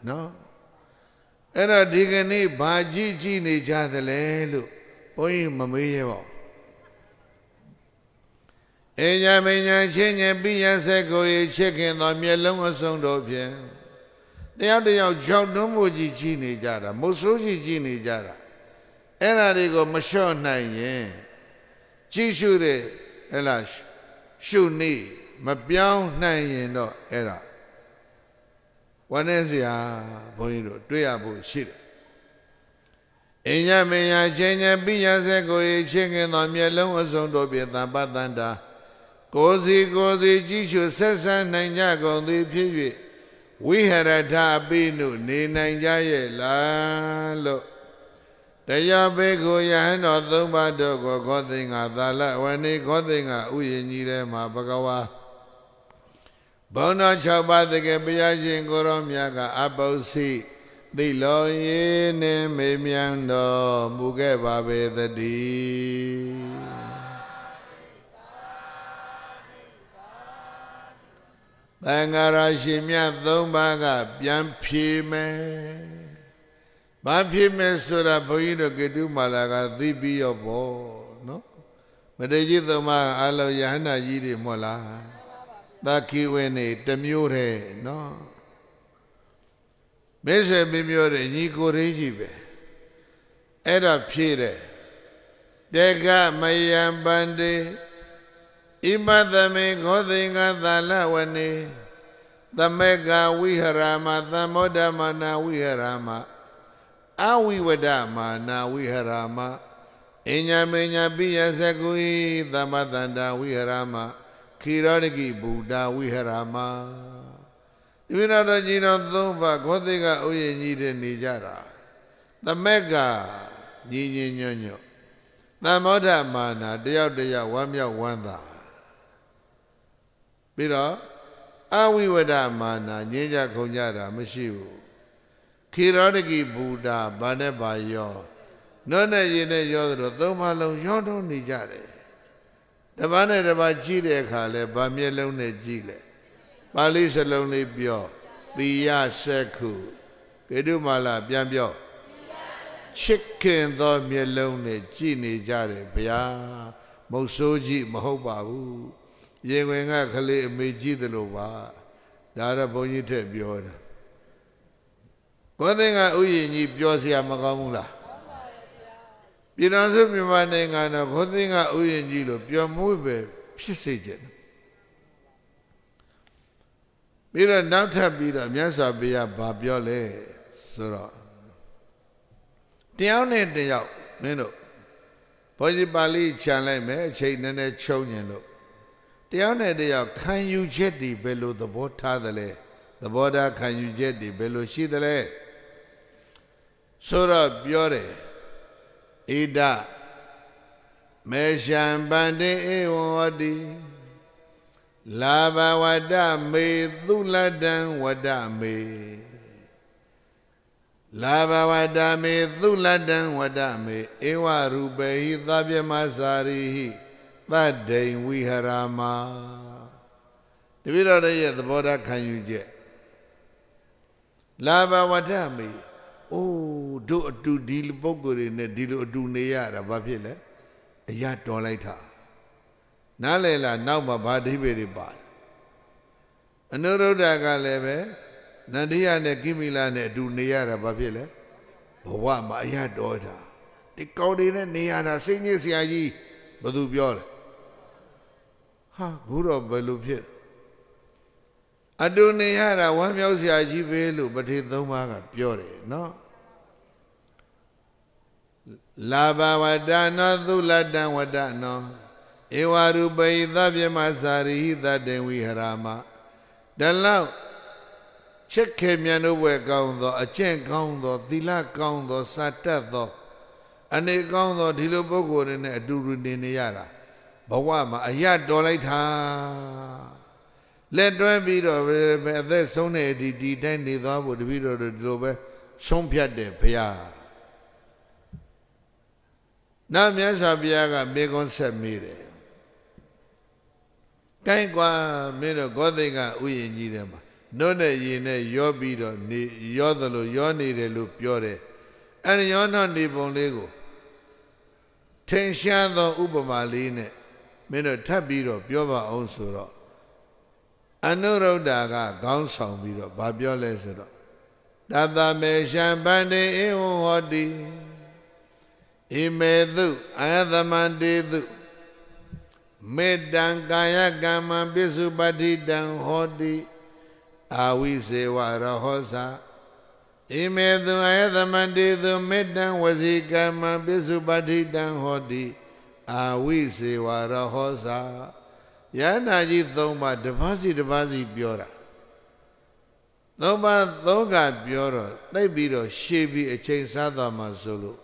နော်အဲ့တော့ဒီကနေ့ဘာကြည့်ကြည့်နေကြသလဲလို့ဘုန်းကြီးမမေးရပါဘူးအညာမညာချင်းချင်းပြညာဆက်ကိုရချစ်ခင်သောမျက်လုံးအစုံတို့ဖြင့်တယောက်တယောက်ကြောက်တွန်းမှုကြီးကြည့်နေကြတာမုတ်ဆိုးကြီးကြည့်နေကြတာအဲ့ဒါတွေကိုမလျှော့နိုင်ရင်ကြီးရှုတဲ့အဲ့လားရှုနေမပြောင်းနိုင်ရင်တော့အဲ့ဒါဝန်းနေစရာဘုန်းကြီးတို့တွေ့ရဖို့ရှိတယ်အင်ညမင်ညာချင်းချင်းပိယစေကိုရချင်းခင်သောမျက်လုံးအစုံတို့ဖြင့်သဗ္ဗတန္တာကိုစီကိုစီကြည့်ရှုဆက်ဆံနိုင်ကြကုန်သည်ဖြစ်၍ဝိဟရထအပိနုနေနိုင်ကြရဲ့လားလို့တရားဘေကိုယဟန်တော်သုံးပါးတို့ကိုခောသိင်္ဂသာလဝဏီခောသိင်္ဂဥယျင်ကြီးထဲမှာဘဂဝါဘုံတော်၆ပါးတကယ်ဘုရားရှင်ကိုရောမြတ်ကအပုစီသိလောရေနှင့်မေမြန်းတော်မူခဲ့ပါပေသတည်းသံဃာရရှင်မြတ်သုံးပါးကပြန်ဖြေမယ်ဘာဖြစ်မယ်ဆိုတာဘုန်းကြီးတို့ကေတုမာလာကသိပြီးရောပေါ့နော်မထေရကြီးသမားအလောယဟနာကြီးတွေမဟုတ်လားသာခိဝဲနေတမျိုးတည်းနော်မိတ်ဆွေမိမျိုးတွေညီကိုရေးကြီးပဲအဲ့ဒါဖြည့်တယ်တေကမယံပန္တိဣမသမေခောသိင္ကသာလဝနေသမေကဝိဟရမသမ္မောဓမ္မနာဝိဟရမအဝိဝဒမာနာဝိဟရမအညာမညာပိယသကုဟိသမတန္တာဝိဟရမခိရောတကိဗုဒ္ဓဝိဟရမဒီမနာတော်ကြီးတော်သုံးပါခောသိကဥယျင်ကြီးတဲ့နေကြတာသမက်ကညီညီညွတ်ညွတ်သမောဓမာနာတယောက်တယောက်ဝမ်းမြောက်ဝမ်းသာပြီးတော့အဝိဝဒမာနာငြင်းကြခုံကြတာမရှိဘူးခေရောတကိဘူတာဘာနဲ့ဘာရောနောနဲ့ရင်နဲ့ရောသလိုသုံးပါလုံးရောတုံးနေကြတယ်တပားနဲ့တပားကြည့်တဲ့အခါလဲဗာမျက်လုံးနဲ့ကြည့်လဲပါဠိစလုံးလေးပြောပိယစက္ခုကေတုမာလာပြန်ပြောချစ်ခင်သောမျက်လုံးနဲ့ကြည်နေကြတယ်ဗျာမဟုတ်ဆိုးကြည့်မဟုတ်ပါဘူးရေဝင်ကကလေးအမေကြည့်တယ်လို့ပါဒါတော့ဘုန်းကြီးထက်ပြောတာကိုသိန်းကဥယျာဉ်ကြီးပြောเสียမကောင်းဘူးလားပြည်တော်စုမြန်မာနိုင်ငံတော်ကိုသိန်းကဥယျာဉ်ကြီးလို့ပြောမှုပဲဖြစ်စေချင်တယ်ပြီးတော့နောက်ထပ်ပြီးတော့မြတ်စွာဘုရားဗာပြောလဲဆိုတော့တယောက်နဲ့တယောက်မင်းတို့ဘောဇိပါဠိခြံလိုက်မယ်အချိန်နည်းနည်းချုံညင်လို့တယောက်နဲ့တယောက်ခံယူချက်တွေဘယ်လိုသဘောထားသလဲသဘောထားခံယူချက်တွေဘယ်လိုရှိသလဲဆိုတော့ပြောတယ်ဣဒမေရှံပန္တိဧဝဝတိလာဘဝဒမေသုလတံဝဒမေလာဘဝဒမေသုလတံဝဒမေဧဝရူပေဟိသဗ္ဗမစာရိဟိသတ္တိဝိဟရမတပိတော်ရဲ့သဘောထားခံယူချက်လာဘဝဒမေအိုးတို့အတူဒီပုံကိုယ်တွေနဲ့ဒီလိုအတူနေရတာဘာဖြစ်လဲအရာတော်လိုက်တာနားလည်လားနောက်မှာဘာအဓိပ္ပာယ်တွေပါလဲအနုရုဒ္ဓကလည်းပဲနန္ဒိယနဲ့ကိမိလာနဲ့အတူနေရတာဘာဖြစ်လဲဘဝမှာအရာတော်တာဒီကောင်တွေနဲ့နေရတာစိတ်ညစ်စရာကြီးဘသူပြောလဲဟာခုတော့ဘယ်လိုဖြစ်အတူနေရတာဝမ်းမြောက်စရာကြီးပဲလို့ပထေသုံးပါးကပြောတယ်နော်လာဘဝတ္တနောသုလတံဝတ္တနောဧဝရူပိသဗ္ဗမစာရိဟိတတေဝိဟရာမတလောက်ချက်ခဲမြတ်တို့ဘွယ်ကောင်းသောအကျင့်ကောင်းသောသီလကောင်းသောစာတတ်သော အနေကောင်းသောဒီလိုပုဂ္ဂိုလ်တွေနဲ့အတူတူနေနေရတာဘဝမှာအရတော်လိုက်တာလက်တွဲပြီးတော့အသက်ဆုံးတဲ့အထိဒီတိုင်းနေသွားဖို့တပည့်တော်တို့ဒီလိုပဲဆုံးဖြတ်တယ်ဘုရားနတ်မြတ်စွာဘုရားကမေကွန်းဆက်မိတယ်။ကိုင်းကွာမင်းတို့ဂောသိကဥယျာဉ်ကြီးထဲမှာနှုတ်နဲ့ရင်နဲ့ရောပြီးတော့နေရောသလိုရောနေတယ်လို့ပြောတယ်။အဲဒီရောနှောနေပုံလေးကိုထင်ရှားသောဥပမာလေးနဲ့မင်းတို့ထပ်ပြီးတော့ပြောပါအောင်ဆိုတော့အနုရုဒ္ဓါကခေါင်းဆောင်ပြီးတော့ဗာပြောလဲဆိုတော့တတမေရှံပန္နေဧဝဟောတိဣမေတုအာသမန္တေတုမေတ္တံကာယကမ္မပိစုပတိတံဟောတိအာဝိဇေဝရဟောစာဣမေတုအာသမန္တေတုမေတ္တံဝစီကမ္မပိစုပတိတံဟောတိအာဝိဇေဝရဟောစာယန္နာကြီး၃ပါးတပါးစီတပါးစီပြောတာ၃ပါး၃ကပြောတော့သိပ်ပြီးတော့ရှေ့ပြီးအချိန်စားသွားမှဆိုလို့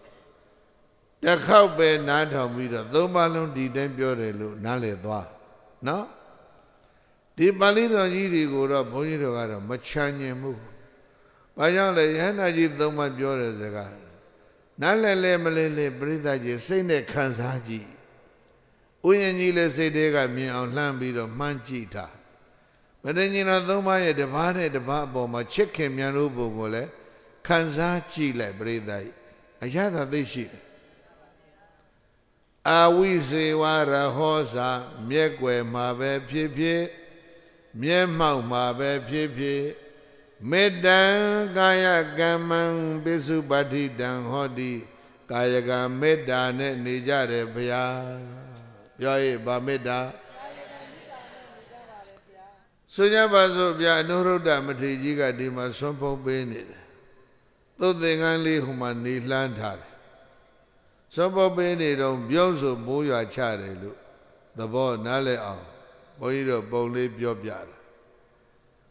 တစ်ခေါက်ပဲနားထောင်ပြီးတော့သုံးပါလုံးဒီတိုင်းပြောတယ်လို့နားလည်သွားနော်ဒီပါဠိတော်ကြီးတွေကိုတော့ဘုန်းကြီးတို့ကတော့မချမ်းញင်ဘူးဘာကြောင့်လဲယဟန္တာကြီးသုံးပါပြောတဲ့စကားနားလည်လဲမလဲလဲပရိသတ်ကြီးစိတ်နဲ့ခံစားကြည့်ဥယျာဉ်ကြီးလည်းစိတ်ထဲကမြင်အောင်လှမ်းပြီးတော့မှန်းကြည့်တာမတည်ငြိမ်တော်သုံးပါးရဲ့တပားနဲ့တပားအပေါ်မှာချစ်ခင်မြန်လို့ပုံကိုလည်းခံစားကြည့်လိုက်ပရိသတ်အရသာသိရှိတယ်အာဝိဇေဝရဟောစာမြက်ွယ်မှာပဲဖြစ်ဖြစ်မျက်မှောက်မှာပဲဖြစ်ဖြစ်မေတ္တံကာယကမ္မံပိစုပတိတံဟောတိကာယကမေတ္တာနဲ့နေကြတယ်ဗျာပြောရဗာမေတ္တာဆိုကြပါစို့ဗျာအနုရုဒ္ဓမထေရကြီးကဒီမှာဆွန့်ဖုံးပေးနေတယ်သုတ်သင်္ကန်းလေးဟိုမှာနေလှမ်းထားတယ်စောပေါ်ပေးနေတော့ပြောဆိုမိုးရွာချတယ်လို့သဘောနားလည်အောင်ဘုန်းကြီးတို့ပုံလေးပြောပြတာ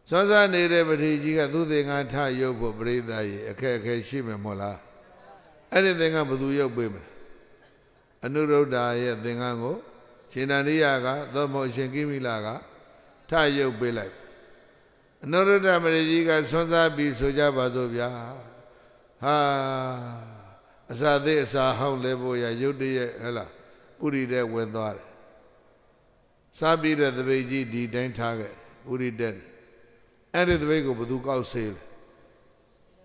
စောစနေတဲ့ပရိကြီးကသူသင်္ကထရုပ်ဖို့ပရိသတ်ရေအခက်အခဲရှိမယ်မို့လားအဲ့ဒီသင်္ကဘသူရုပ်ပေးမလဲအနုရုဒ္ဓရဲ့သင်္ကန်းကိုရှင်တန်ရိယကသောမောရှင်ကိမိလာကထရုပ်ပေးလိုက်အနုရုဒ္ဓပရိကြီးကဆွမ်းစားပြီးဆိုကြပါစို့ဗျာဟာအစာသေးအစာဟောင်းလဲဖို့ရရုတ်တရက်ဟဲ့လားဥရိတဲ့ဝင်သွားတယ်စားပြီးတဲ့သပိတ်ကြီးဒီတိုင်းထားခဲ့ဥရိတဲ့အဲ့ဒီသပိတ်ကိုဘသူကောက်ဆေးလဲ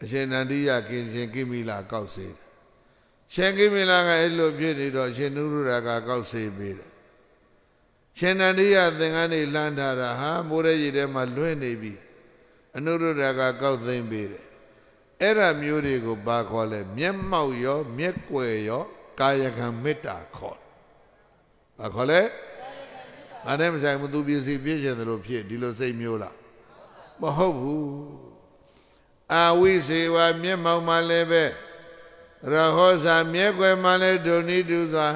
အရှင်နန္ဒီယကင်ရှင်ကိမိလာကောက်ဆေးရှင်ကိမိလာကအဲ့လိုဖြစ်နေတော့ရှင်နုရဒကကောက်ဆေးပေးတယ်ရှင်နန္ဒီယသင်္ကန်းတွေလှမ်းထားတာဟာမိုးရဲကြီးထဲမှာလွင့်နေပြီအနုရဒကကောက်သိမ့်ပေးတယ်အဲ့ဒါမျိုးတွေကိုဘာခေါ်လဲမျက်မှောက်ရောမျက်ကွယ်ရောကာယကံမေတ္တာခေါ်ဘာခေါ်လဲငါနဲ့မဆိုင်ဘူးသူပြည့်စုံပြည့်ကျင်တယ်လို့ဖြစ်ဒီလိုစိတ်မျိုးလားမဟုတ်ဘူးအာဝိစေဝမျက်မှောက်မှလည်းပဲ ရဟောစာမျက်ကွယ်မှလည်းဒုနိတုစွာ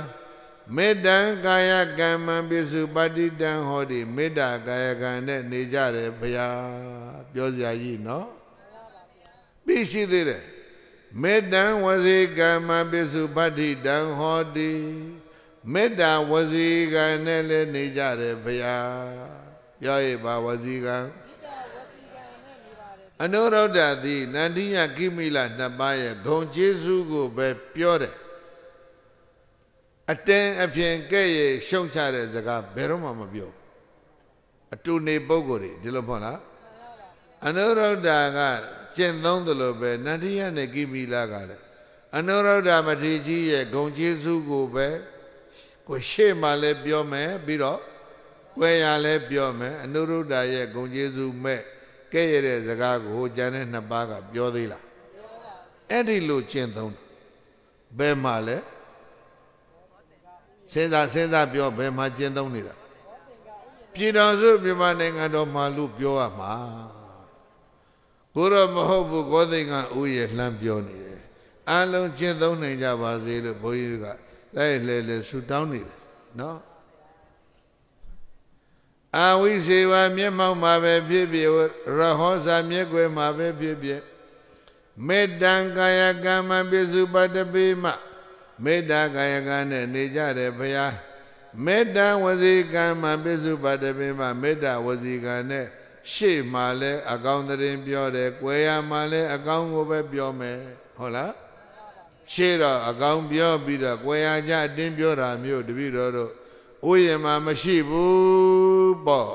မေတ္တံကာယကမ္မပိစုပတိတံဟောတိမေတ္တာကာယကံနဲ့နေကြတယ်ဗျာပြောစရာကြီးနော်ပြီးရှိသေးတယ်မေတ္တံဝစီကမ္မပိစုပတ္တိတံဟောတိမေတ္တာဝစီကံနဲ့လည်းနေကြတယ်ဗျာပြောရပါဝစီကံအနုရုဒ္ဓသည်နန္တိယကိမိလနှစ်ပါးရဲ့ဂုံကျေးဇူးကိုပဲပြောတယ်အတင်းအဖြင့်ကဲ့ရဲ့ရှုံချတဲ့စကားဘယ်တော့မှမပြောအတူနေပုံကိုယ်တွေဒီလိုမဟုတ်လားအနုရုဒ္ဓကကျင့်သုံးသလိုပဲနန္တိယနဲ့ကိပိလကလည်းအနုရုဒ္ဓမထေကြီးရဲ့ဂုံကျေးဇူးကိုပဲကိုရှေ့မှာလည်းပြောမယ်ပြီးတော့ကွယ်ရလည်းပြောမယ်အနုရုဒ္ဓရဲ့ဂုံကျေးဇူးမဲ့ကဲ့ရတဲ့စကားကိုကျန်တဲ့နှစ်ပါးကပြောသေးလားပြောပါဘူးအဲ့ဒီလိုကျင့်သုံးတာဘယ်မှာလဲစဉ်းစားစဉ်းစားပြောဘယ်မှာကျင့်သုံးနေတာပြည်တော်စုမြန်မာနိုင်ငံတော်မှာလို့ပြောရမှာကိုတော့မဟုတ်ဘူးကောသိကံဥယျလှမ်းပြောနေတယ်အလုံးကျင့်သုံးနိုင်ကြပါစေလို့ဘုန်းကြီးကလိုက်လေလေဆူတောင်းနေတယ်နော်အာဝိစေဝမျက်မှောက်မှာပဲဖြစ်ဖြစ်ရဟောစာမျက်ွယ်မှာပဲဖြစ်ဖြစ်မေတ္တံကာယကမ္မပိစုပတ္တပိမမေတ္တာကာယကံနဲ့နေကြတယ်ဘုရားမေတ္တံဝစီကမ္မပိစုပတ္တပိမမေတ္တာဝစီကံနဲ့ရှေ့မှာလဲအကောင်းသတင်းပြောတယ်၊ကွယ်ရမှာလဲအကောင်းကိုပဲပြောမယ်ဟုတ်လားရှေ့တော့အကောင်းပြောပြီးတော့ကွယ်ရကြအတင်းပြောတာမျိုးတပည့်တော်တို့ဥယျာမှာမရှိဘူးပေါ့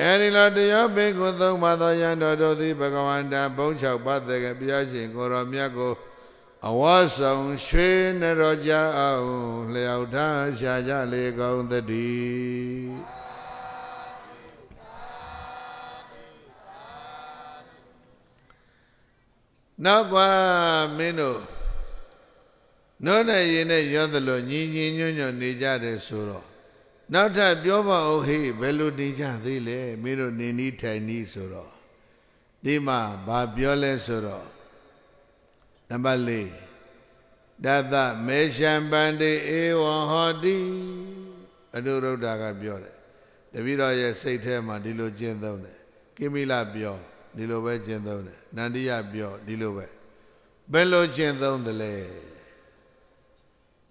အဲဒီလိုတရားပင်ကိုသုံးပါသောယန္တော်တို့သည်ဘဂဝန္တာဘုံ၆ပါးတကယ်ဘုရားရှင်ကိုရောမြတ်ကိုအဝါဆောင်ရွှေနရောကြအောင်လျောက်ထားရှာကြလေကောင်းသတည်းနောက်ကမင်းတို့နှုတ်နဲ့ရင်နဲ့ရောသလိုညီညီညွတ်ညွတ်နေကြတယ်ဆိုတော့နောက်ထပ်ပြောပါဦးဟေးဘယ်လိုနေကြသေးလဲမင်းတို့နေနီးထိုင်နီးဆိုတော့ဒီမှာဘာပြောလဲဆိုတော့နံပါတ်၄တသမေရှံပန္တိဧဝဟောတိအနုရုဒ္ဓကပြောတယ်တပိတော့ရဲ့စိတ်ထဲမှာဒီလိုကျင့်သုံးတယ်ကိမိလပြောဒီလိုပဲကျင့်သုံးတယ်နန္ဒီယပြောဒီလိုပဲဘယ်လိုကျင့်သုံးသလဲ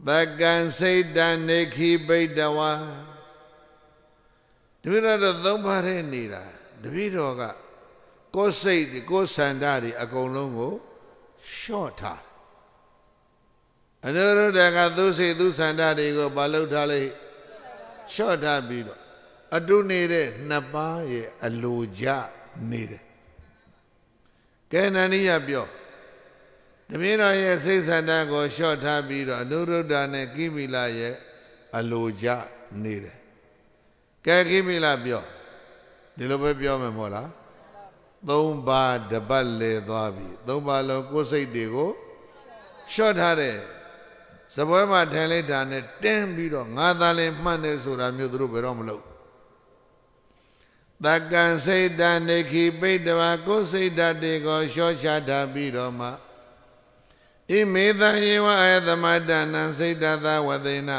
သကံစိတ်တန်နေခိဘိတဝါတပည့်တော်သုံးပါးထဲနေတာတပည့်တော်ကကိုယ်စိတ်ကိုယ်ဆန္ဒတွေအကုန်လုံးကိုလျှော့ထားအနုရုဒ္ဓကသူစိတ်သူဆန္ဒတွေကိုမလုပ်ထားလိုက်လျှော့ထားပြီးတော့အတုနေတဲ့နှစ်ပါးရဲ့အလိုကြနေတယ်ကဲနန္ဒီယပြောတမင်းတော်ရဲ့စိတ်ဆန္ဒကိုလျှော့ထားပြီးတော့အနုရုဒ္ဓနဲ့ကိမိလာရဲ့အလိုကြနေတယ်ကဲကိမိလာပြောဒီလိုပဲပြောမယ်မဟုတ်လားသုံးပါးတပတ်လဲသွားပြီသုံးပါးလုံးကိုယ်စိတ်တွေကိုလျှော့ထားတယ်စပွဲမှာထိုင်လိုက်တာနဲ့တင်းပြီးတော့ငါသာလင်မှတ်နေဆိုတာမျိုးသူတို့ဘယ်တော့မလုပ်သကံစိတ်တနိခိပိတဝါကိုစိတ်ဓာတ်တွေကိုလျှော့ချထားပြီးတော့မှဣမေတံယေဝအေသမတဏံစိတ်တသဝသေန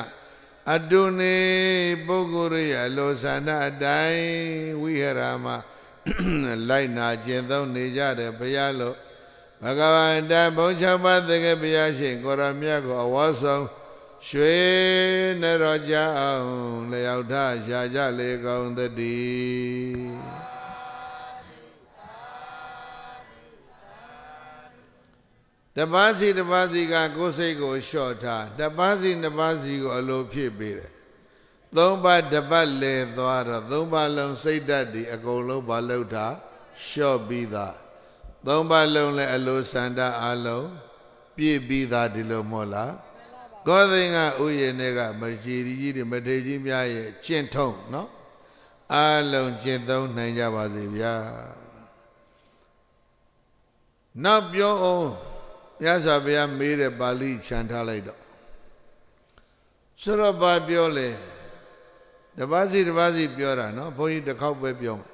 အတုနေပုဂ္ဂိုလ်ရအလိုဆန္ဒအတိုင်းဝိဟရမလိုက်နာကျင့်သုံးနေကြတဲ့ဘုရားလို့ဘဂဝန္တဘုံ၆ပါးတကယ်ဘုရားရှင်ကိုရမြတ်ကိုအဝါဆုံးရွှေနဲ့တော့ကြအောင်လျောက်ထရှာကြလေကောင်းသတည်းတပားစီတပားစီကကိုယ်စိတ်ကိုလျှော့ထားတပားစီတပားစီကိုအလိုဖြစ်ပေးတယ်သုံးပတ်တပတ်လည်သွားတော့သုံးပတ်လုံးစိတ်ဓာတ်ဒီအကုန်လုံးမလောက်တာလျှော့ပြီးသားသုံးပတ်လုံးလည်းအလိုဆန္ဒအလုံးပြည့်ပြီးသားဒီလိုမဟုတ်လားကောသိန်းကဥယျာဉ်တွေကမကြေကြီးတွေမထေကြီးများရဲ့ကျင့်ထုံနော်အလုံးကျင့်သုံးနိုင်ကြပါစေဗျာနောက်ပြောအောင်မြတ်စွာဘုရားမေးတဲ့ပါဠိခြံထားလိုက်တော့ဆိုတော့ဘာပြောလဲတပါးစီတပါးစီပြောတာနော်ဘုန်းကြီးတစ်ခေါက်ပဲပြောမှာ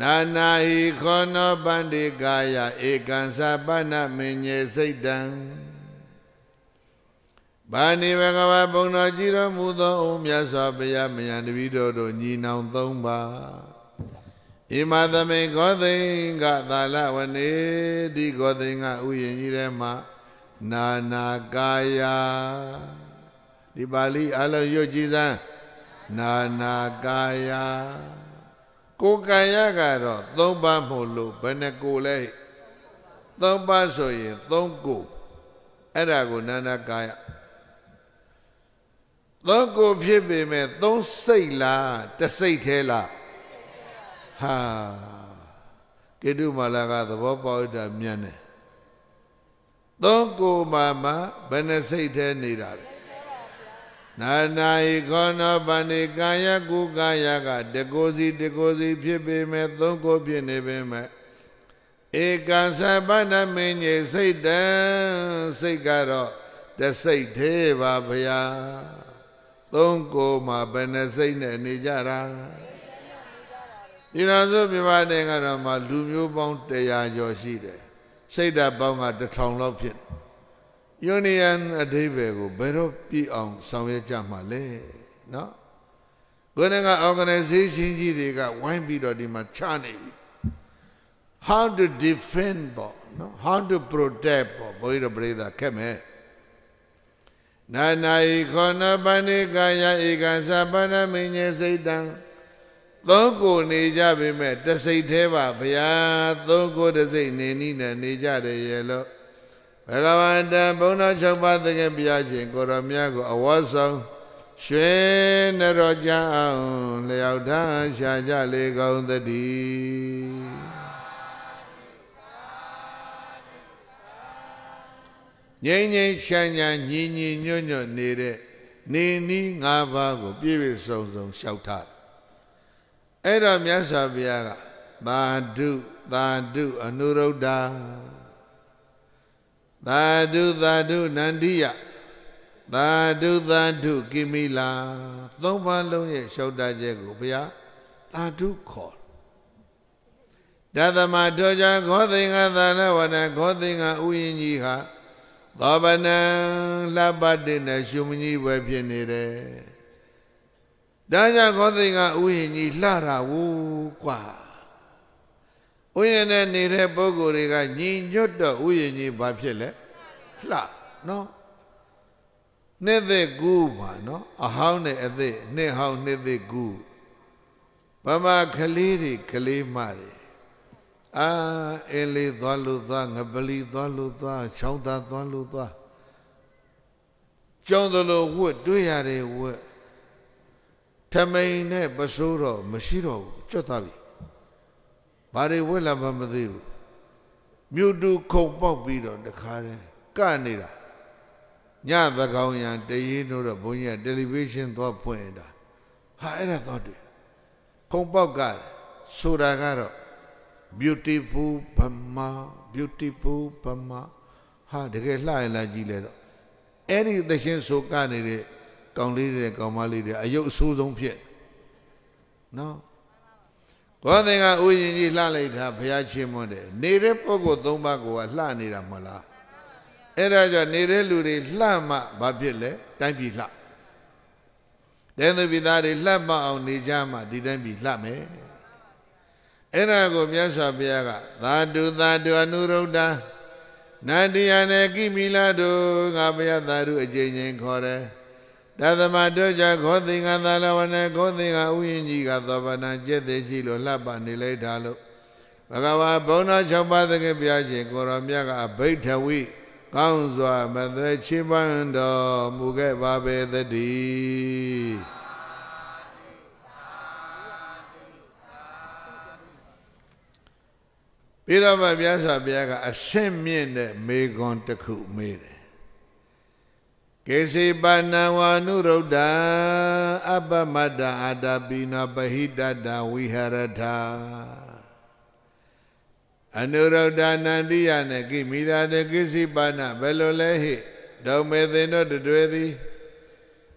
နာနာဟိခောနောပန္တိကာယဧကံသဗ္ဗနမဉ္ဇေစိတ်တံဗာဏိဘဂဝါဘုံတော်ကြည်တော်မူသောအုံမြတ်စွာဘုရားမယံတပိတော်တို့ညီနောင်သုံးပါဣမသမိန်ကောသိင်္ဂသာလဝနေတိကောသိင်္ဂဥယျင်ကြီးထဲမှာနာနာကာယာဒီပါဠိအလုံးရွတ်ကြည်စမ်းနာနာကာယာကိုယ်ကာယကတော့သုံးပါမို့လို့ဘယ်နှကိုလဲသုံးပါဆိုရင်သုံးကိုအဲ့ဒါကိုနာနာကာယာသောကိုဖြစ်ပေမဲ့သုံးစိတ်လားတစိတ်သေးလားဟာကေတုမာလာကသဘောပေါက်တာမြန်တယ်သောကိုမာမဘယ်နှစိတ်သေးနေတာလဲနာနာယိခောနောပန္နိကာယကုကာယကတကိုစီတကိုစီဖြစ်ပေမဲ့သုံးကိုဖြစ်နေပေမဲ့ဧကံသဗ္ဗနမင်းကြီးစိတ်တံစိတ်ကတော့တစိတ်သေးပါဗျာသုံးကိုမှဘယ်နဲ့စိတ်နဲ့နေကြတာဒီနာဆိုမြန်မာနိုင်ငံမှာလူမျိုးပေါင်းတရာကျော်ရှိတယ်စိတ်ဓာတ်ပေါင်းကတထောင်လောက်ဖြစ်ယူနီယံအသေးပဲကိုဘယ်တော့ပြည်အောင်ဆောင်ရွက်ကြမှာလဲနော်ဘယ်နဲ့က organization ကြီးတွေကဝိုင်းပြီးတော့ဒီမှာခြားနေပြီ how to defend ပေါ့နော် how to protect ပေါ့ဘယ်လိုပြေးတာခက်မဲ့နာနာဤခောနပဏိကာယဧကံသဗ္ဗနမိညေစိတ်တံသုံးကိုနေကြပေမဲ့တစိတ်သေးပါဗျာသုံးကိုတစိတ်နေနည်းနဲ့နေကြတယ်ရဲ့လို့ဘဂဝန္တဘုံတော်ချုပ်ပါတကယ်ပြခြင်းကိုရောမြတ်ကိုအဝတ်ဆောင်ရွှေနရောကြအောင်လျောက်ထားရှာကြလေကောင်းသတည်းငြိမ်းငြိမ်းချမ်းချမ်းညီညီညွတ်ညွတ်နေတဲ့နေနီး၅ပါးကိုပြည့်ပြည့်စုံစုံလျှောက်ထားအဲ့တော့မြတ်စွာဘုရားကသာဓုသာဓုအနုရုဒ္ဓသာဓုသာဓုနန္တိယသာဓုသာဓုကိမိလာသုံးပါးလုံးရဲ့ရှောက်တာချက်ကိုဘုရားသာဓုခေါ်ဓသမဒောကြခောသိင်္ဂသာလဝနခောသိင်္ဂဥယျင်ကြီးဟာသောဗနံလှပတ္တိနဲ့ရှင်မကြီးပဲဖြစ်နေတယ်။ဒါကြောင့်ကောသိကဥယျာဉ်ကြီးလှတာဝူကွာ။ဥယျာဉ်နဲ့နေတဲ့ပုဂ္ဂိုလ်တွေကညီညွတ်တော့ဥယျာဉ်ကြီးဘာဖြစ်လဲ။လှနော်။နှစ်သက်ကူးပါနော်။အဟောင်းနဲ့အသက်နှစ်ဟောင်းနှစ်သက်ကူး။ဗမာကလေးတွေကလေးမတွေအာအင်းလေးသွားလို့သွားငပလီသွားလို့သွားချောင်းသားသွားလို့သွားကြောင်းသလိုဝတ်တွေးရတယ်ဝတ်ထမိန်နဲ့ပစိုးတော့မရှိတော့ဘူးကျွတ်သွားပြီဘာတွေဝတ်လာမှမသိဘူးမြူတူခုံပေါက်ပြီးတော့တခါတည်းကနေတာညသကောင်ရန်တရင်တို့တော့ဘုန်းကြီးကတယ်လီဗေးရှင်းသွားဖွင့်တာဟာအဲ့ဒါတော့တွေ့ခုံပေါက်ကဆိုတာကတော့ beautiful ဗမာ beautiful ဗမာဟာတကယ်လှရင်လာကြည့်လဲတော့အဲ့ဒီသရှင်ဆိုကနေတဲ့ကောင်လေးတွေကောင်မလေးတွေအယုတ်အဆိုးဆုံးဖြစ်နော်ကောသင်ကဥယျင်ကြီးလှလိုက်တာဘုရားချင်းမွန်းတယ်နေတဲ့ပုဂ္ဂိုလ်သုံးပါးကလှနေတာမလားအဲ့ဒါကြောင့်နေတဲ့လူတွေလှမှဘာဖြစ်လဲတိုင်းပြည်လှတဲ့သူပြည်သားတွေလှမအောင်နေကြမှဒီတိုင်းပြည်လှမယ်အဲ့ဒါကိုမြတ်စွာဘုရားက သာတုသာတုအနုရုဒ္ဓနန္တိယနေကိမိလာတုငါဘုရားသာတုအကျဉ်းချင်းခေါ်တယ်တသမတောကြခောသင်္ကသာလဝနေခောသင်္ကဥယင်ကြီးကသောဗနာကျက်သေးရှိလို့လှပနေလိုက်တာလို့ဘဂဝါဘုံတော်၆ပါးသခင်ပြခြင်းကိုရောမြတ်ကအဘိဓဝိကောင်းစွာ မသွဲချိပန်းတော်မူခဲ့ပါပေသတည်းပြီးတော့ဗျာစွာဘုရားကအဆင့်မြင့်တဲ့မေခွန်တစ်ခုမေးတယ်ကေစီပါဏဝါနုရုဒ္ဓအပမတ္တအာတပိနပဟိတတဝိဟရထအနုရုဒ္ဓနန္တိယနဲ့ကိမိရာတကိစီပါဏဘယ်လိုလဲဟိဒုံမေသင်တို့တွေ့သည်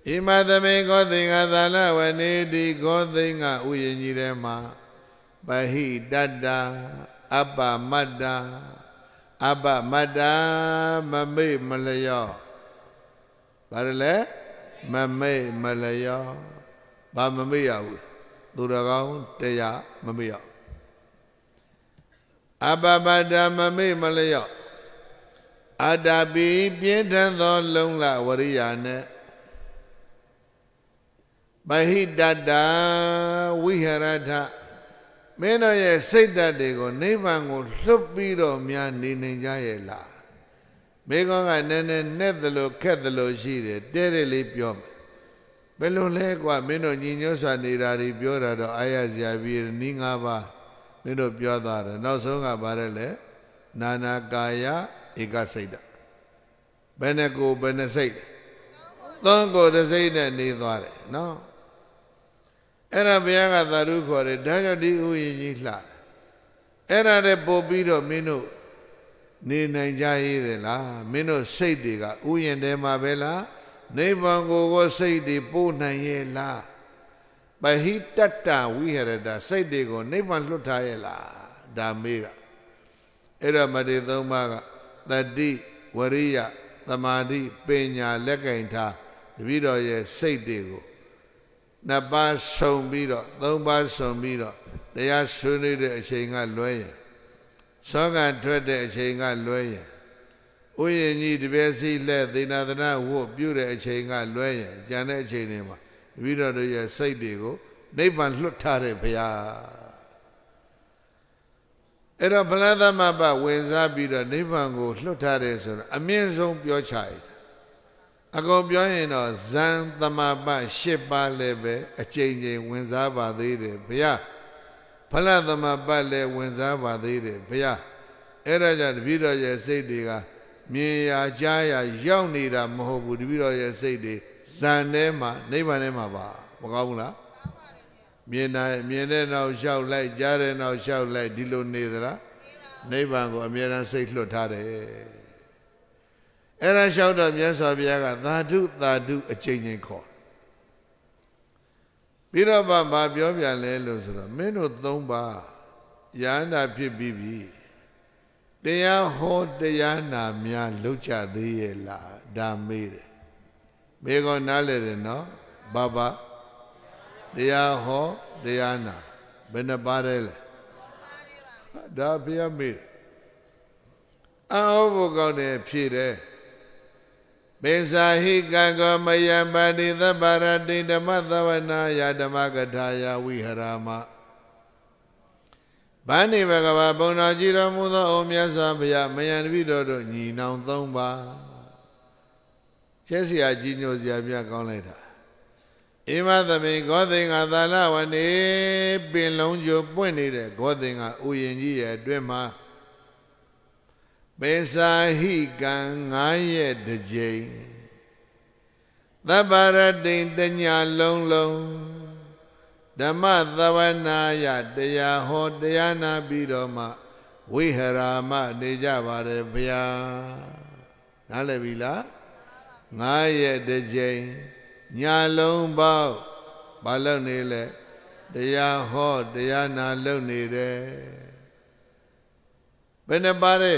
ဣမသမေကောသင်္ဃသာလဝနေတိကောသင်္ဃဥယျင်ကြီးထဲမှာပဟိတတအပ္ပမတ္တာအပ္ပမတ္တာမမေ့မလျော့ဘာလဲမမေ့မလျော့ဘာမမေ့ရဘူးသူတော်ကောင်းတရားမမေ့ရအပ္ပမတ္တာမမေ့မလျော့အတပိပြင်းထန်သောလုံလဝရိယနဲ့ပဟိတတဝိဟရထမင်းတို့ရဲ့စိတ်ဓာတ်တွေကိုနိဗ္ဗာန်ကိုလွတ်ပြီးတော့များနေနိုင်ကြရဲ့လားမိကောင်းကနည်းနည်းနဲ့သလိုခက်သလိုရှိတယ်တဲတယ်လေးပြောမယ်ဘယ်လိုလဲกว่าမင်းတို့ညီညွတ်စွာနေတာတွေပြောတာတော့အားရစရာပြီးနီးငါးပါးမင်းတို့ပြောသွားတယ်နောက်ဆုံးကဘာလဲလဲနာနာကာယဧကစိတ်တဘယ်နဲ့ကိုဘယ်နဲ့စိတ်သုံးကိုယ်တစ်စိတ်နဲ့နေသွားတယ်နော်အဲ့ဒါဘုရားကသာဓုခေါ်တယ်ဒါကြောင့်ဒီဥယျာဉ်ကြီးလှအဲ့ဒါနဲ့ပို့ပြီးတော့မင်းတို့နေနိုင်ကြရည်သလားမင်းတို့စိတ်တွေကဥယျာဉ်ထဲမှာပဲလားနိဗ္ဗာန်ကိုကိုစိတ်တွေပို့နိုင်ရဲ့လားပဟိတတဝိဟရတစိတ်တွေကိုနိဗ္ဗာန်လွတ်ထားရဲ့လားဒါမေးတာအဲ့တော့မတိသုံးပါးကတတိဝရိယသမာဓိပညာလက်ကင်ထားတပည့်တော်ရဲ့စိတ်တွေကိုနှစ်ပါးဆုံပြီးတော့သုံးပါးဆုံပြီးတော့တရားဆွေးနွေးတဲ့အချိန်ကလွဲရင်သောကထွက်တဲ့အချိန်ကလွဲရင်ဥယျာဉ်ကြီးတပည့်စီလက်သေနာသနာဝတ်ပြုတဲ့အချိန်ကလွဲရင်ကြံတဲ့အချိန်တွေမှာတပည့်တော်တို့ရဲ့စိတ်တွေကိုနိဗ္ဗာန်လွတ်ထားတဲ့ဘုရားအဲ့တော့ဗလာသမဘဝင်စားပြီးတော့နိဗ္ဗာန်ကိုလွတ်ထားတယ်ဆိုတော့အမြင့်ဆုံးပြောချရည်အကုန်ပြောရင်တော့ဇန်သမပ၈ပါးလည်းပဲအကျဉ်းချင်းဝင်စားပါသေးတယ်ဘုရားဖလသမပတ်လည်းဝင်စားပါသေးတယ်ဘုရားအဲ့ဒါကြောင့်တပည့်တော်ရဲ့စိတ်တွေကမြေယာကြားယာရောက်နေတာမဟုတ်ဘူးတပည့်တော်ရဲ့စိတ်တွေဇန်ထဲမှာနိဗ္ဗာန်ထဲမှာပါမကောင်းဘူးလားမြင်နိုင်မြင်တဲ့နောက်လျှောက်လိုက်ကြားတဲ့နောက်လျှောက်လိုက်ဒီလိုနေသလားနိဗ္ဗာန်ကိုအမြဲတမ်းစိတ်လွတ်ထားတယ်အဲ့ဒါလျှောက်တော့မြတ်စွာဘုရားကသာဓုသာဓုအကျဉ်းချင်းခေါ်ပြီးတော့မှမပြောပြန်လဲလို့ဆိုတော့မင်းတို့သုံးပါယန္တာဖြစ်ပြီးပြီတရားဟောတရားနာများလောက်ကြသေးရဲ့လားဒါမေးတယ်မေကောနားလဲတယ်နော်ဘာဘာတရားဟောတရားနာဘယ်နှပါးတယ်လဲဒါဘုရားမေးအာဟောဖို့ကောင်းတယ်ဖြည့်တယ်ပိဇာဟိကကောမယပါတိသဗ္ဗရတိဓမ္မသဝနာယဓမ္မကထာယဝိဟရာမဗန္ဒီဘဂဝါဘုံတော်ကြည်တော်မူသောအုံမြတ်စွာဘုရားမယံတပိတော်တို့ညီနောင်သုံးပါချက်စရာကြီးညိုစရာပြကောင်းလိုက်တာအိမသမိဂောသင်္ဃသာလဝနေပင်လုံးကျပွင့်နေတဲ့ဂောသင်္ဃဥယျင်ကြီးရဲ့အတွင်းမှာပေစာဟိကံ9ရက်တစ်ကြိမ်သဗ္ဗရတိန်တညာလုံးလုံးဓမ္မသဝနာယတရားဟောတရားနာပြီးတော့မှဝိဟရာမနေကြပါれဘုရားနားလည်ပြီလား9ရက်တစ်ကြိမ်ညာလုံးပေါက်ဘာလုပ်နေလဲတရားဟောတရားနာလုပ်နေတယ်ဘယ်နှပါးလဲ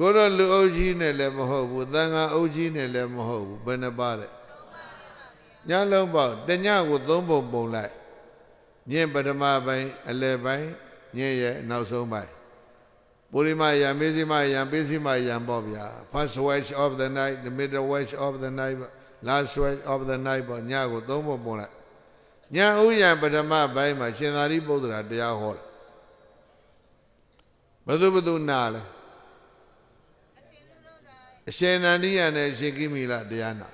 ကိုတော့လူအုပ်ကြီးနဲ့လည်းမဟုတ်ဘူးသံဃာအုပ်ကြီးနဲ့လည်းမဟုတ်ဘူးဘယ်နှပါတဲ့ညလုံးပေါက်တညကိုသုံးပုံပုံလိုက်ညင်ပထမပိုင်းအလယ်ပိုင်းညင်ရဲ့နောက်ဆုံးပိုင်းပုရိမယံမေဇိမယံပိစိမယံပေါ့ဗျာ first watch of the night the middle watch of the night last watch of the night ပေါ့ညကိုသုံးပုံပုံလိုက်ညဥယံပထမပိုင်းမှာရှင်သာရိပုတ္တရာတရားဟောတယ်ဘသူဘသူနာလဲအရှင်နန္ဒီယနဲ့ရှင်ကိမိလတရားနာ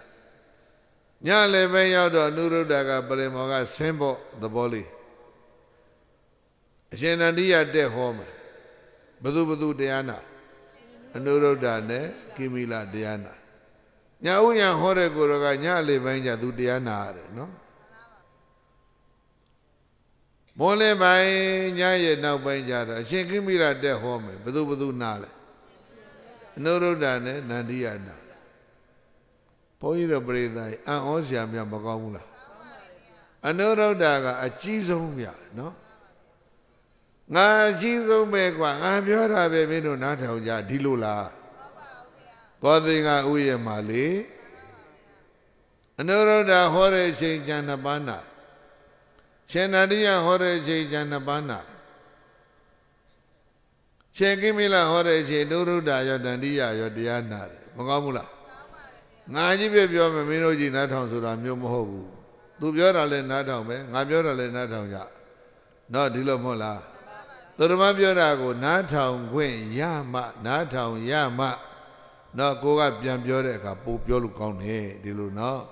ညလည်းပဲရောက်တော့နုရုဒ္ဒကပရိမောကဆင်းဖို့သဘောလေးအရှင်နန္ဒီယတက်ဟောမယ်ဘသူဘသူတရားနာအနုရုဒ္ဒနဲ့ကိမိလတရားနာညဥညာဟောတဲ့ကိုယ်တော်ကညလေးပိုင်းကျသူတရားနာရတယ်နော်မောလင်းပိုင်းညရဲ့နောက်ပိုင်းကျတော့အရှင်ကိမိလတက်ဟောမယ်ဘသူဘသူနားလဲအနုရုဒ္ဓနဲ့နန္ဒီယနာဘုန်းကြီးတို့ပြိဿအံ့ဩစရာများမကောင်းဘူးလားအနုရုဒ္ဓကအကြီးဆုံးမြတ်နော်ငါအကြီးဆုံးပဲကွာငါပြောတာပဲမင်းတို့နားထောင်ကြဒီလိုလားကောသင်္ကဥယျာမှာလေအနုရုဒ္ဓဟောတဲ့အချိန်ဉာဏ်ပါဏရှင်နာရိယဟောတဲ့အချိန်ဉာဏ်ပါဏရှယ်ကင်းမင်းလာဟောတဲ့အချိန်ဒုရုဒ္ဒရောတန်တိယရောတရားနာတယ်မကောင်းဘူးလားငါကြီးပဲပြောမယ်မင်းတို့ကြီးနားထောင်ဆိုတာမျိုးမဟုတ်ဘူးသူပြောတာလည်းနားထောင်ပဲငါပြောတာလည်းနားထောင်ကြတော့ဒီလိုမဟုတ်လားသူတော်မပြောတာကိုနားထောင်ခွင့်ရမှနားထောင်ရမှနော်ကိုကပြန်ပြောတဲ့အခါပိုပြောလို့ကောင်းတယ်ဒီလိုနော်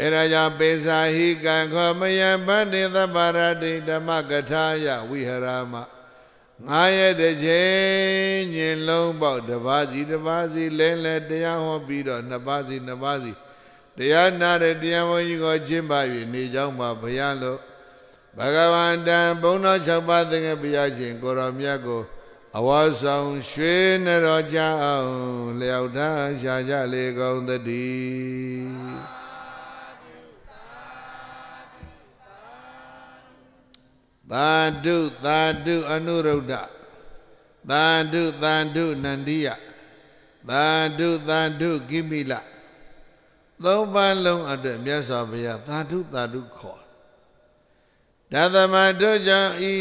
အဲ့ဒါကြောင့်ပေစာဟိကံခောမယံဗန္တိသဗ္ဗရတိဓမ္မကထာယဝိဟရမငါရဲ့တစ်ချိန်ညင်လုံးပေါက်တစ်ပါးစီတစ်ပါးစီလဲလဲတရားဟောပြီးတော့နှစ်ပါးစီနှစ်ပါးစီတရားနာတဲ့တရားဝန်ကြီးကိုကျင့်ပါ၍နေကြောင်းပါဘုရားလို့ဘဂဝန္တံဘုံတော်၆ပါးသင်္ကပရာရှင်ကိုရောမြတ်ကိုအဝါဆောင်ရွှေနတော်ကြောင့်လျောက်တာရှာကြလေကုန်သတည်းသာဓုသာဓုအနုရုဒ္ဓသာဓုသာဓုနန္ဒီယသာဓုသာဓုကိမိလသုံးပါးလုံးအတွက်မြတ်စွာဘုရားသာဓုသာဓုခေါ်ဓသမတို့ကြောင့်ဤ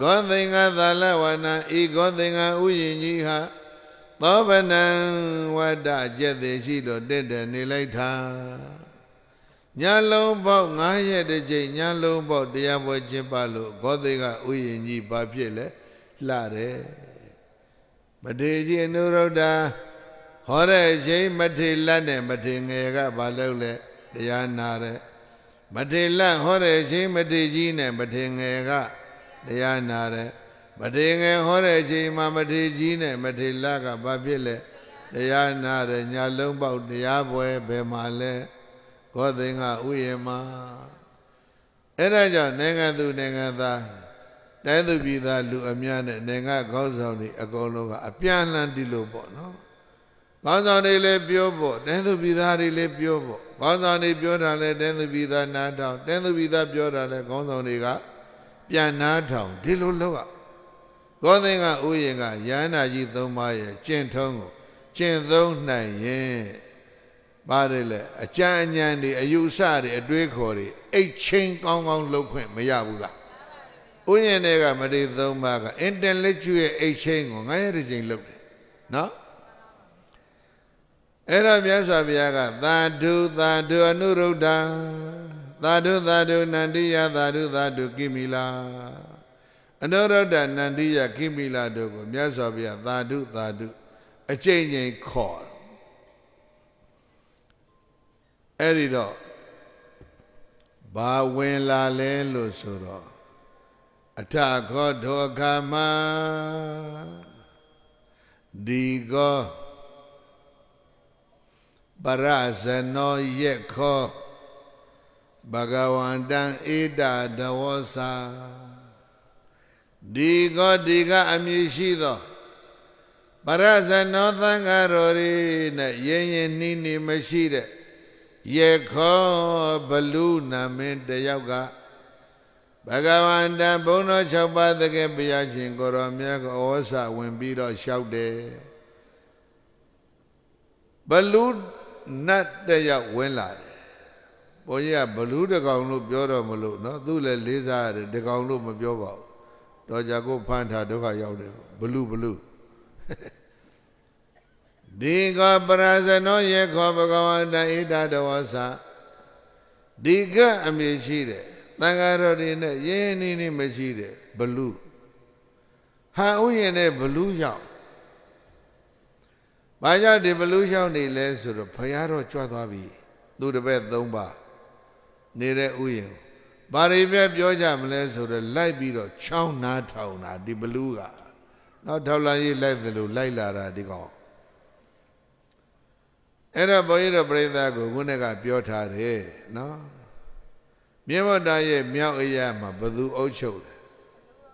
ဂောသင်္ဃသာလဝနာဤဂောသင်္ဃဥယင်ကြီးဟာသောဗနံဝတ္တကျက်သည်ရှိလို့တင့်တယ်နေလိုက်တာညလုံးပေါက်9ရက်တစ်ချိန်ညလုံးပေါက်တရားပွဲကျင်းပလို့ဂောသေကဥယျင်ကြီးဘာဖြစ်လဲလှတယ်မထေကြီးအနုရုဒ္ဓဟောတဲ့အချိန်မထေလက်နဲ့မထေငယ်ကဘာလုပ်လဲတရားနာတယ်မထေလက်ဟောတဲ့အချိန်မထေကြီးနဲ့မထေငယ်ကတရားနာတယ်မထေငယ်ဟောတဲ့အချိန်မှာမထေကြီးနဲ့မထေလက်ကဘာဖြစ်လဲတရားနာတယ်ညာလုံးပေါက်တရားပွဲဘယ်မှာလဲဂောသင်္ကဥယျမအဲ့ဒါကြောင့်နိုင်ငံသူနိုင်ငံသားတိုင်းသူပြည်သားလူအများနဲ့နိုင်ငံခေါင်းဆောင်တွေအကုန်လုံးကအပြန်လှန်တည်လို့ပေါ့နော်ခေါင်းဆောင်တွေလည်းပြောပေါ့တိုင်းသူပြည်သားတွေလည်းပြောပေါ့ခေါင်းဆောင်တွေပြောတာလည်းတိုင်းသူပြည်သားနားထောင်တိုင်းသူပြည်သားပြောတာလည်းခေါင်းဆောင်တွေကပြန်နားထောင်ဒီလိုလောက်ကကောသင်္ကဥယျာဉ်ကရဟန္တာကြီး၃ပါးရဲ့ကျင့်ထုံးကိုကျင့်သုံးနိုင်ရင်ပါတယ်လေအကြံအဉာဏ်တွေအယူဆတွေအတွေးခေါ်တွေအိတ်ချင်းကောင်းကောင်းလှုပ်ခွင့်မရဘူးလားဥယျာဉ်တွေကမတိသုံးပါက intellectual ရဲ့အိတ်ချင်းကိုငါရတဲ့ချိန်လှုပ်တယ်နော်အဲ့တော့မြတ်စွာဘုရားကသာဓုသာဓုအနုရုဒ္ဓသာဓုသာဓုနန္တိယသာဓုသာဓုကိမိလာအနုရုဒ္ဓနန္တိယကိမိလာတို့ကိုမြတ်စွာဘုရား သာဓုသာဓုအကျင့်ကျင့်ခေါ်အဲ့ဒီတော့ဘာဝင်လာလဲလို့ဆိုတော့အထခောဒုက္ခမဒီကောပရဇနောယက်ခောဘဂဝန္တံဣဒာဒဝောစာဒီကောဒီကအမည်ရှိသောပရဇနောသံဃာတော်၏နဲ့ရင်းရင်းနှီးနှီးမရှိတဲ့ယေခောဘလူနာမင်းတယောက်ကဘဂဝန္တဘုံတော်၆ပါးတကယ်ဘုရားရှင်ကိုရောမြတ်ကဩဝဆဝင်ပြီးတော့လျှောက်တယ်ဘလူနတ်တယောက်ဝင်လာတယ်ဘုန်းကြီးကဘလူတကောင်လို့ပြောတော့မလို့เนาะသူလည်းလေးစားရတယ်တကောင်လို့မပြောပါဘူးတော်ကြကိုဖမ်းထားဒုက္ခရောက်တယ်ဘလူဘလူ Yeah. ဒီကပရဇနောယေခောဘဂဝန္တဣဒတဝဆာဒီကအမည်ရှိတဲ့တန်ဃာတော်တွေနဲ့ရင်းနှီးနှီးမရှိတဲ့ဘလူဟန်ဥယျာဉ်နဲ့ဘလူရောက်။ဘာကြောင့်ဒီဘလူရောက်နေလဲဆိုတော့ဘုရားတော်ကြွသွားပြီ။သူတပည့်၃ပါးနေတဲ့ဥယျာဉ်ဘာတွေပဲပြောကြမလဲဆိုတော့လိုက်ပြီးတော့ချောင်းနားထောင်တာဒီဘလူက။နောက်ထောက်လာရေးလိုက်သလိုလိုက်လာတာဒီကောင်အဲ့တော့ဘုန်းကြီးတို့ပြိဿကိုခုနကပြောထားတယ်နော်မြတ်ဗုဒ္ဓရဲ့မြောက်အရာမှာဘသူအုပ်ချုပ်လဲ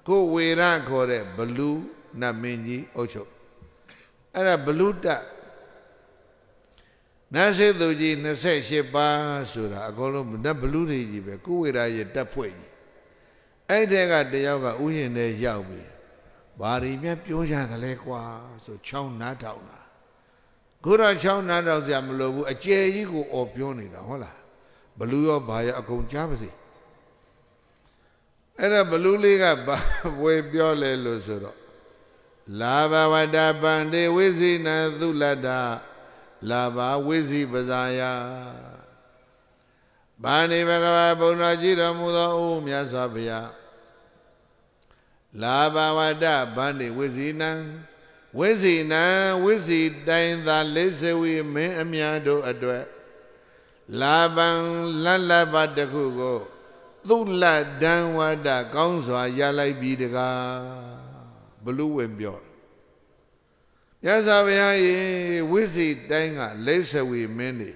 ကိုဝေရခေါ်တဲ့ဘလူနတ်မင်းကြီးအုပ်ချုပ်အဲ့ဒါဘလူတနတ်စေသူကြီး28ပါးဆိုတာအကုန်လုံးနတ်ဘလူတွေကြီးပဲကိုဝေရရဲ့တပ်ဖွဲ့ကြီးအဲ့တဲကတယောက်ကဥယျာဉ်ထဲရောက်ပြီဘာရီမြပြောရသလဲကွာဆိုချောင်းနားထောင်တာကိုတော့6နားတော့ဆရာမလိုဘူးအကျယ်ကြီးကိုអော်ပြောနေတာဟုတ်လားဘလူးရောဘာရောအကုန်ကြားပါစေအဲ့ဒါဘလူးလေးကဘာဝေပြောလဲလို့ဆိုတော့လာဘဝတပန္တိဝိဇိနသုလတ္တလာဘဝိဇိပဇာယဗာဏိဘဂဝါဘုံတော်ကြည်တော်မူသောအိုမြတ်စွာဘုရားလာဘဝတပန္တိဝိဇိနံဝိဇိနံဝိဇိတိုင်သာလေးစဝီမင်းအများတို့အတွက်လာပံလတ်လဘတခုကိုသုလဒံဝဒကောင်းစွာရလိုက်ပြီတကားဘလူဝင်ပြောမြတ်စွာဘုရားရေဝိဇိတိုင်းကလက်ဆဝေမင်းတွေ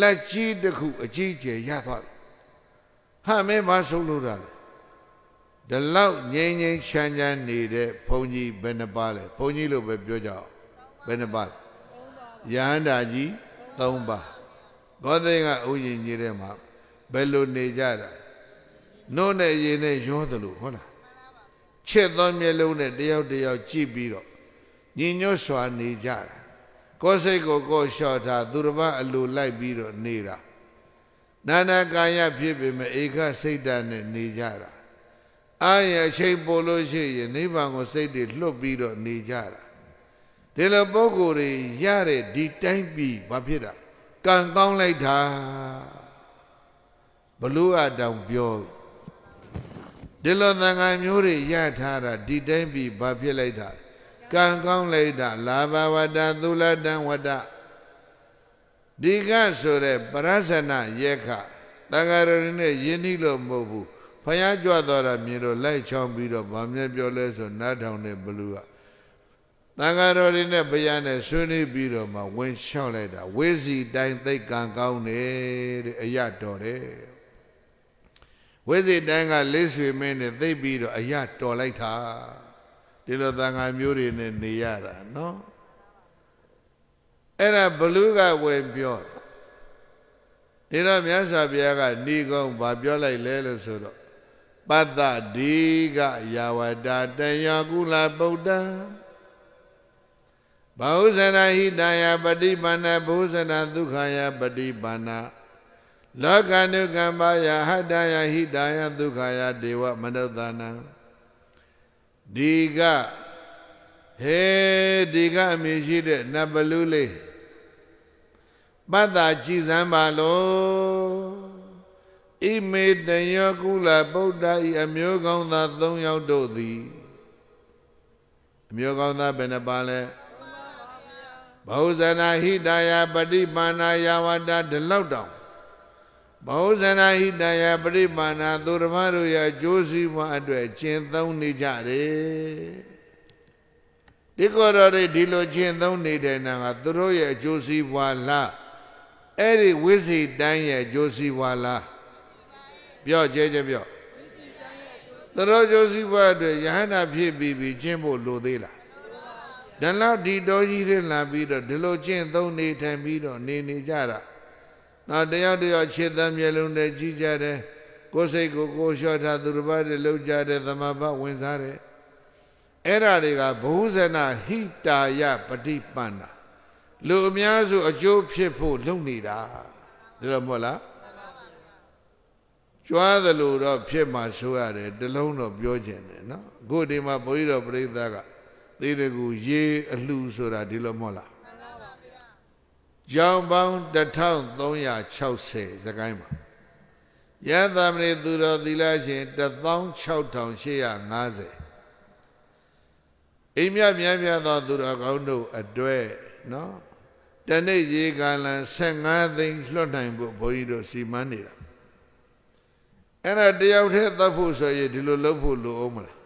လက်ကြီးတစ်ခုအကြီးကျယ်ရသွားပြီဟာမဲမဆုံးလို့တာလေဒီလောက်ငြိမ်းငြိမ်းချမ်းချမ်းနေတဲ့ဘုန်းကြီးဘယ်နှပါလဲဘုန်းကြီးလို့ပဲပြောကြအောင်ဘယ်နှပါလဲယဟန္တာကြီး၃ပါးဂောသိကဥယျာဉ်ကြီးထဲမှာဘယ်လိုနေကြတာနို့နဲ့ရေနဲ့ရောသလိုဟုတ်လားချစ်သောမျက်လုံးနဲ့တယောက်တယောက်ကြည့်ပြီးတော့ညီညွတ်စွာနေကြတာကိုယ်စိတ်ကိုကိုယ်လျှော့ထားသူတစ်ပါးအလိုလိုက်ပြီးတော့နေတာနာနာကာယဖြစ်ပေမဲ့ဧကစိတ်ဓာတ်နဲ့နေကြတာအာရအချိန်ပို့လို့ရှိရင်နိဗ္ဗာန်ကိုစိတ်တွေလွတ်ပြီးတော့နေကြတာဒီလိုပုဂ္ဂိုလ်တွေရတဲ့ဒီတိုင်းပြည်ဘာဖြစ်တာကံကောင်းလိုက်တာဘလို့အတောင်ပြောဒီလိုသံဃာမျိုးတွေရထားတာဒီတိုင်းပြည်ဘာဖြစ်လိုက်တာကံကောင်းလိုက်တာလာဘဝတ္တသုလတံဝတ္တဒီကဆိုတဲ့ပရဇဏယက္ခတန်ဃာရင်းနဲ့ယင်းဤလို့မဟုတ်ဘူးဖယားကြွသွားတာမြင်လို့လိုက်ချောင်းပြီးတော့ဗာမြက်ပြောလဲဆိုနားထောင်တဲ့ဘလူကတန်ဃာတော်တွေနဲ့ဘုရားနဲ့ဆွေးနွေးပြီးတော့မှဝင်လျှောက်လိုက်တာဝိစီတိုင်းသိက္ခာကောင်းတယ်တဲ့အရတော်တယ်ဝိစီတိုင်းကလေးဆွေမင်းနဲ့သိပြီးတော့အရတော်လိုက်တာဒီလိုတန်ဃာမျိုးတွေနဲ့နေရတာနော်အဲ့ဒါဘလူးကဝင်ပြောတယ်ဒါတော့မြတ်စွာဘုရားကဏီကုံဘာပြောလိုက်လဲလို့ဆိုတော့ပတ္တဒီကယာဝတာတယကုလဗုဒ္ဓဘောဇနာဟိတယပฏิပန္နဘောဇနာဒုက္ခယပฏิပန္နလောကနုကမ္မယဟတယဟိတယဒုက္ခယဒေဝမနုဿာနံဒီကဟေဒီကအမည်ရှိတဲ့နတ်ဘလူးလေးပတ္တာကြည်စမ်းပါလို့ဣမေတယောကုလဗုဒ္ဓဤအမျိုးကောင်းသား၃ယောက်တို့သည်အမျိုးကောင်းသားဘယ်နှပါလဲဘောဇနာဟိတယာပฏิပါဏာယဝတ္တဒီလောက်တောင်ဘောဇနာဟိတယာပฏิပါဏာသူတော်ဘာတို့ရဲ့အကျိုးစီးပွားအတွက်ကျင့်သုံးနေကြတယ်ဒီကောတော်တွေဒီလိုကျင့်သုံးနေတဲ့နာကသူတို့ရဲ့အကျိုးစီးပွားလားအဲ့ဒီဝိဇိတန်းရဲ့အကျိုးစီးပွားလားပြော့ကျဲကျဲပြော့သရောကျိုးစီးပွားအတွက်ယဟန္တာဖြစ်ပြီးပြီးကျင့်ဖို့လိုသေးလားဒလဒီတော်ကြီးတွေလာပြီးတော့ဒီလိုကျင့်သုံးနေထိုင်ပြီးတော့နေနေကြတာနော်တရားတရားခြေသမ်းမျက်လုံးနဲ့ကြည့်ကြတယ်ကိုယ်စိတ် ကိုကိုယ်လျှော့ထားသူတစ်ပါးတွေလှုပ်ကြတယ်သမဘဝင်စားတယ်အဲ့ဓာတွေကဘုဇဏဟိတာယပฏิပန္နာလူအများစုအကျိုးဖြစ်ဖို့လုပ်နေတာဒါတော့မဟုတ်လားကြွားသလိုတော့ဖြစ်မှဆိုရတယ်တလုံးတော့ပြောကျင်တယ်နော်အခုဒီမှာဘုန်းကြီးတော်ပြိဿကသေတကူရေအလှဆိုတာဒီလိုမဟုတ်လားမှန်ပါပါဗျာကြောင်ပေါင်း1360စကိုင်းပါယသဗ္ဗေသူတော်သီလရှင်16850အိမ်မြမြမြသောသူတော်ကောင်းတို့အတွေ့နော်တနေ့ရေကာလ15သိန်းလွှတ်နိုင်ဖို့ဘုန်းကြီးတို့စီမံနေတာအဲ့ဒါတယောက်တည်းသတ်ဖို့ဆိုရင်ဒီလိုလုပ်ဖို့လိုအောင်မလား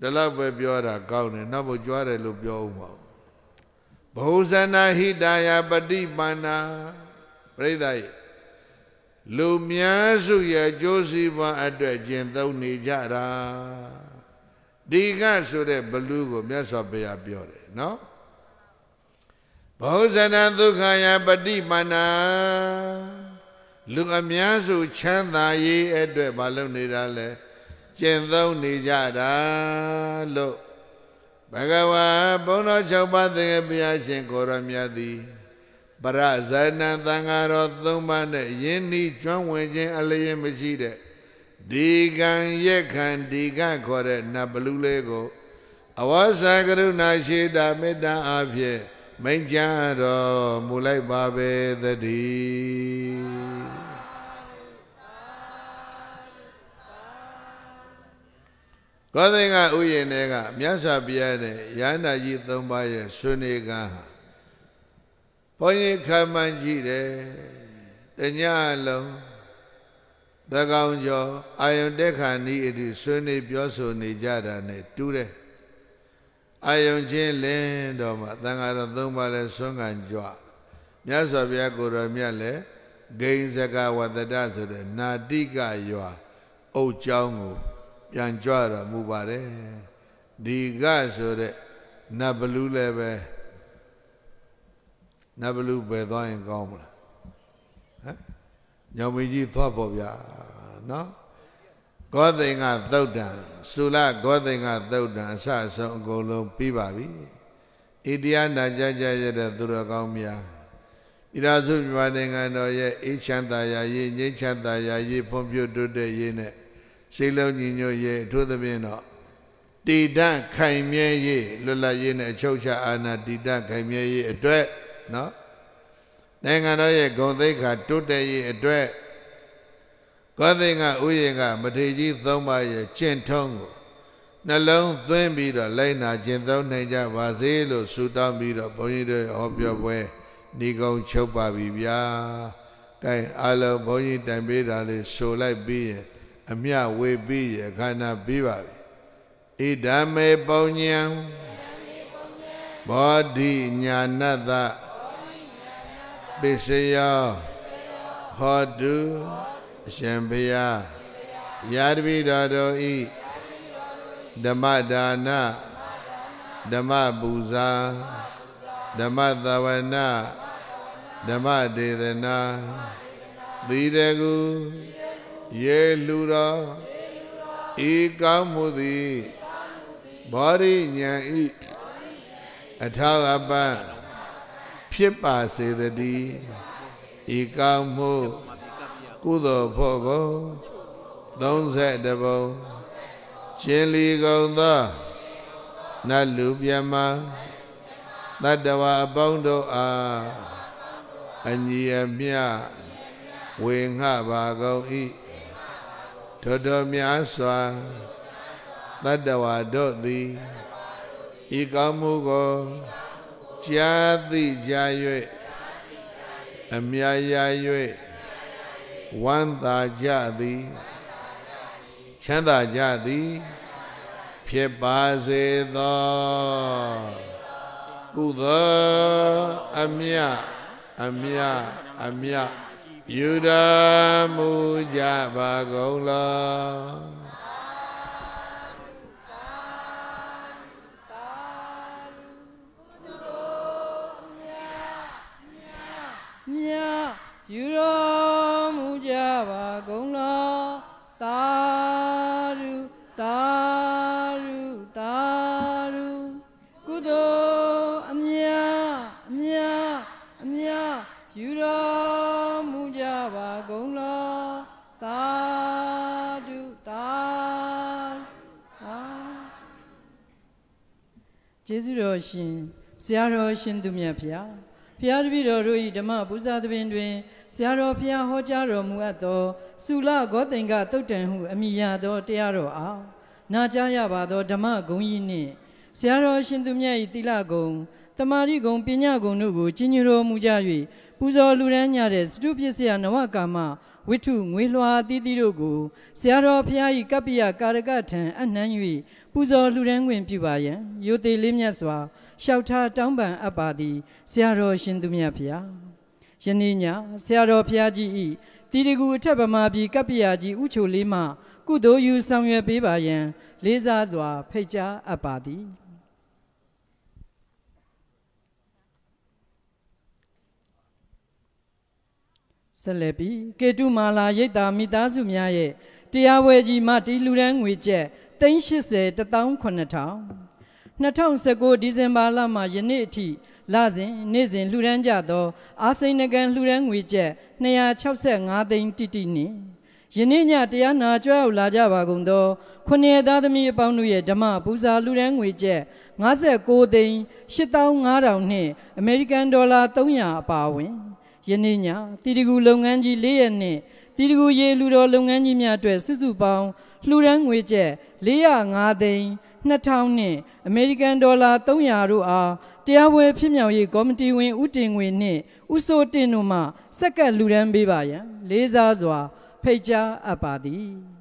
ဒါလောက်ပဲပြောတာကောင်းတယ်နောက်ဘုကြွားတယ်လို့ပြောအောင်ပါဘုဇနာဟိတာယပฏิပန္နာပြိဿယလူများစုရဲ့ကြိုးစီပွားအတွက်ကျင့်သုံးနေကြတာဒီကဆိုတဲ့ဘလူကိုမြတ်စွာဘုရားပြောတယ်နော်ဘုဇနာဒုက္ခယပฏิပန္နာလူအများစုချမ်းသာရေးအတွက်မလုပ်နေတာလဲကျင့်သုံးနေကြတာလို့ဘဂဝါဘုန်းတော်၆ပါးသင်္ကေပရာရှင်ကိုရောမြတ်သည်ပရဇာဏသံဃာတော်၃ပါးနဲ့ယင်းဤကျွမ်းဝင်ခြင်းအလျင်မရှိတဲ့ဒီကံယက်ခံဒီကခေါ်တဲ့နတ်ဘလူလေးကိုအဝါစာကရုဏာရှိတာမေတ္တာအဖြစ်မိန့်ကြတော်မူလိုက်ပါပဲတည်းသောသင်္ကဥယျာဉ်တွေကမြတ်စွာဘုရားနဲ့ရဟန္တာကြီး၃ပါးရဲ့ဆွေးနွေးကံဘုန်းကြီးခံမှန်းကြည့်တယ်တညလုံးသကောင်ကျော်အာယုန်တက်ခဏီအတူဆွေးနွေးပြောဆိုနေကြတာနဲ့တူးတယ်အာယုန်ချင်းလင်းတော်မှာသံဃာတော်၃ပါးလည်းဆွမ်းခံကြွမြတ်စွာဘုရားကိုယ်တော်မြတ်လည်းဂိဉ္စကဝတ္တဆိုတဲ့နာတိကရွာအုတ်ကျောင်းကိုပြန်ကြွတော်မူပါတယ်ဒီကဆိုတဲ့နတ်ဘလူးလည်းပဲနတ်ဘလူးပဲသွားရင်ကောင်းမလားဟမ်ညောင်မကြီးသွားပေါ့ဗျာနော်ဂောသိင်္ဂသုတ်တံသုလဂောသိင်္ဂသုတ်တံအစအဆုံးအကုန်လုံးပြီးပါပြီဣတိယနာကြကြရတဲ့သူတော်ကောင်းများဣရာစုမြန်မာနိုင်ငံတော်ရဲ့အေးချမ်းသာယာရေးငြိမ်းချမ်းသာယာရေးဖွံ့ဖြိုးတိုးတက်ရေးနဲ့ရှိလုံးညီညွတ်ရေးအထူးသဖြင့်တော့တည်တံ့ခိုင်မြဲရေးလွတ်လပ်ရေးနဲ့အချုပ်အခြာအာဏာတည်တံ့ခိုင်မြဲရေးအတွက်နော်နိုင်ငံတော်ရဲ့ဂုဏ်သိက္ခာတိုးတက်ရေးအတွက်ကောသိကဥယျာကမထေကြီးသုံးပါးရဲ့ကျင့်ထုံးကိုနှလုံးသွင်းပြီးတော့လိုက်နာကျင့်သုံးနိုင်ကြပါစေလို့ဆုတောင်းပြီးတော့ဘုန်းကြီးတို့ဟောပြောပွဲဤကုံချုပ်ပါပြီဗျာ။အဲအလုံးဘုန်းကြီးတိုင်ပေးတာလေးဆိုလိုက်ပြီးရင်အမြဝေပိယခန္ဓာပြီးပါပြီဣဒံမေပုံညံဘောဓိညာနတပိစယောဟောတုအရှင်ဘုရားယာတပိတော်တို့ဤဓမ္မဒါနဓမ္မပူဇာဓမ္မသဝနာဓမ္မဒေသနာသီတကူရေလူရာဧကမှုသည်ဘောရိညာဤအထာကပံဖြစ်ပါစေတည်းဧကမှုကုသိုလ်ဖို့ကို31ပုံကျင်လီကုန်သောနတ်လူမြမသတ္တဝါအပေါင်းတို့အားအညီအမျှဝေငှပါကုန်၏ထိုတို့များစွာတတ္တဝါတို့သည်ဤကောင်းမှုကိုကြာသိကြ၍အမြာရ၍ဝမ်းသာကြသည်ချမ်းသာကြသည် ဖြစ်ပါစေသောကုသိုလ်အမြအမြအမြယူတော်မူကြပါကုန်လောမြတ်ယူတော်မူကြပါကုန်လောသာဓုသာဓုသာဓုကုသိုလ်အမြတ်အမြတ်အမြတ်ယူတော်ကျေးဇူးတော်ရှင်ဆရာတော်ရှင်သူမြတ်ဖျားဖျားတပည့်တော်တို့၏ဓမ္မပူဇာသဘင်တွင်ဆရာတော်ဖျားဟောကြားတော်မူအပ်သောသုလဂောတင်္ဂတုတ်တန်ဟုအမိရသောတရားတော်အားနာကြားရပါသောဓမ္မဂုံကြီးနှင့်ဆရာတော်ရှင်သူမြတ်၏သီလဂုံတမာရီဂုံပညာဂုံတို့ကိုကြီးညိုတော်မူကြ၍ပူဇော်လူရန်ညတဲ့စတုပစ္စယနဝကာမဝိထုငွေလွှာအသီးသီးတို့ကိုဆရာတော်ဖျားဤကပ္ပိယကာရကထံအနှံ့၍ပူဇော်လှူဒန်းခွင့်ပြုပါယံယိုသေးလေးမြတ်စွာရှောက်ထားတောင်းပန်အပ်ပါသည်ဆရာတော်ရှင်သူမြတ်ဖျားယနေ့ညဆရာတော်ဖျားကြီးဤတီတကူအထက်ဗမာပြည်ကပ္ပိယကြီးဥချိုလေးမှ ကုသိုလ်ယူဆောင်ရွက်ပေးပါယံလေးစားစွာ ဖိတ်ကြားအပ်ပါသည်ဆက်လက်ပြီးကေတုမာလာရိတ်တာမိသားစုများရဲ့တရားပွဲကြီးမှတီလူရန်ငွေကျပ်380 19000 2019ဒီဇင်ဘာလမှာယနေ့အထိလစဉ်နေ့စဉ်လှူဒန်းကြသောအာစိန်နဂံလှူဒန်းငွေကျပ်265သိန်းတိတိနှင့်ယနေ့ညတရားနာကြွရောက်လာကြပါကုန်သောခொနည်းသားသမီးအပေါင်းတို့ရဲ့ဓမ္မပူဇာလှူဒန်းငွေကျပ်59သိန်း8500နှင့်အမေရိကန်ဒေါ်လာ300အပါအဝင်ယနေ့ညတီတကူလုပ်ငန်းကြီး၄ရက်နှင့်တီတကူရေလူတော်လုပ်ငန်းကြီးများအတွက်စုစုပေါင်းလှူဒန်းငွေကျပ်405သိန်း2000နှင့် အမေရိကန်ဒေါ်လာ300တို့အားတရားပွဲဖြစ်မြောက်ရေးကော်မတီဝင်ဦးတင်ငွေနှင့်ဦးစိုးတင်တို့မှ စက္ကန့်လှူဒန်းပေးပါရန် လေးစားစွာ ဖိတ်ကြားအပ်ပါသည်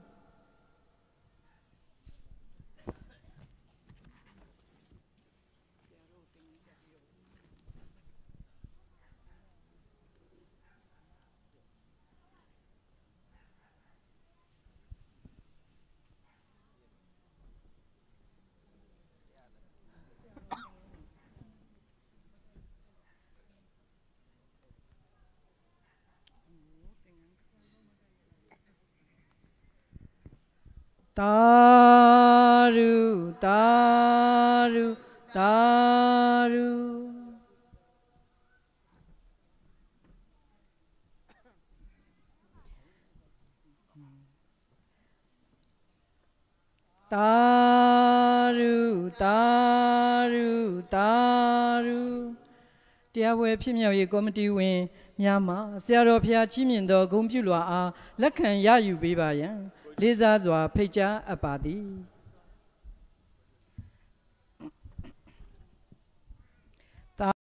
တာရုတာရုတာရုတာရုတာရုတာရုတရားပွဲဖြစ်မြောက်ရေးကော်မတီဝင်များမှဆရာတော်ဖျားကြီးမြင့်သောဂုံပြုလွာအားလက်ခံရယူပေးပါယံ။လေးစားစွာဖိတ်ကြားအပ်ပါသည်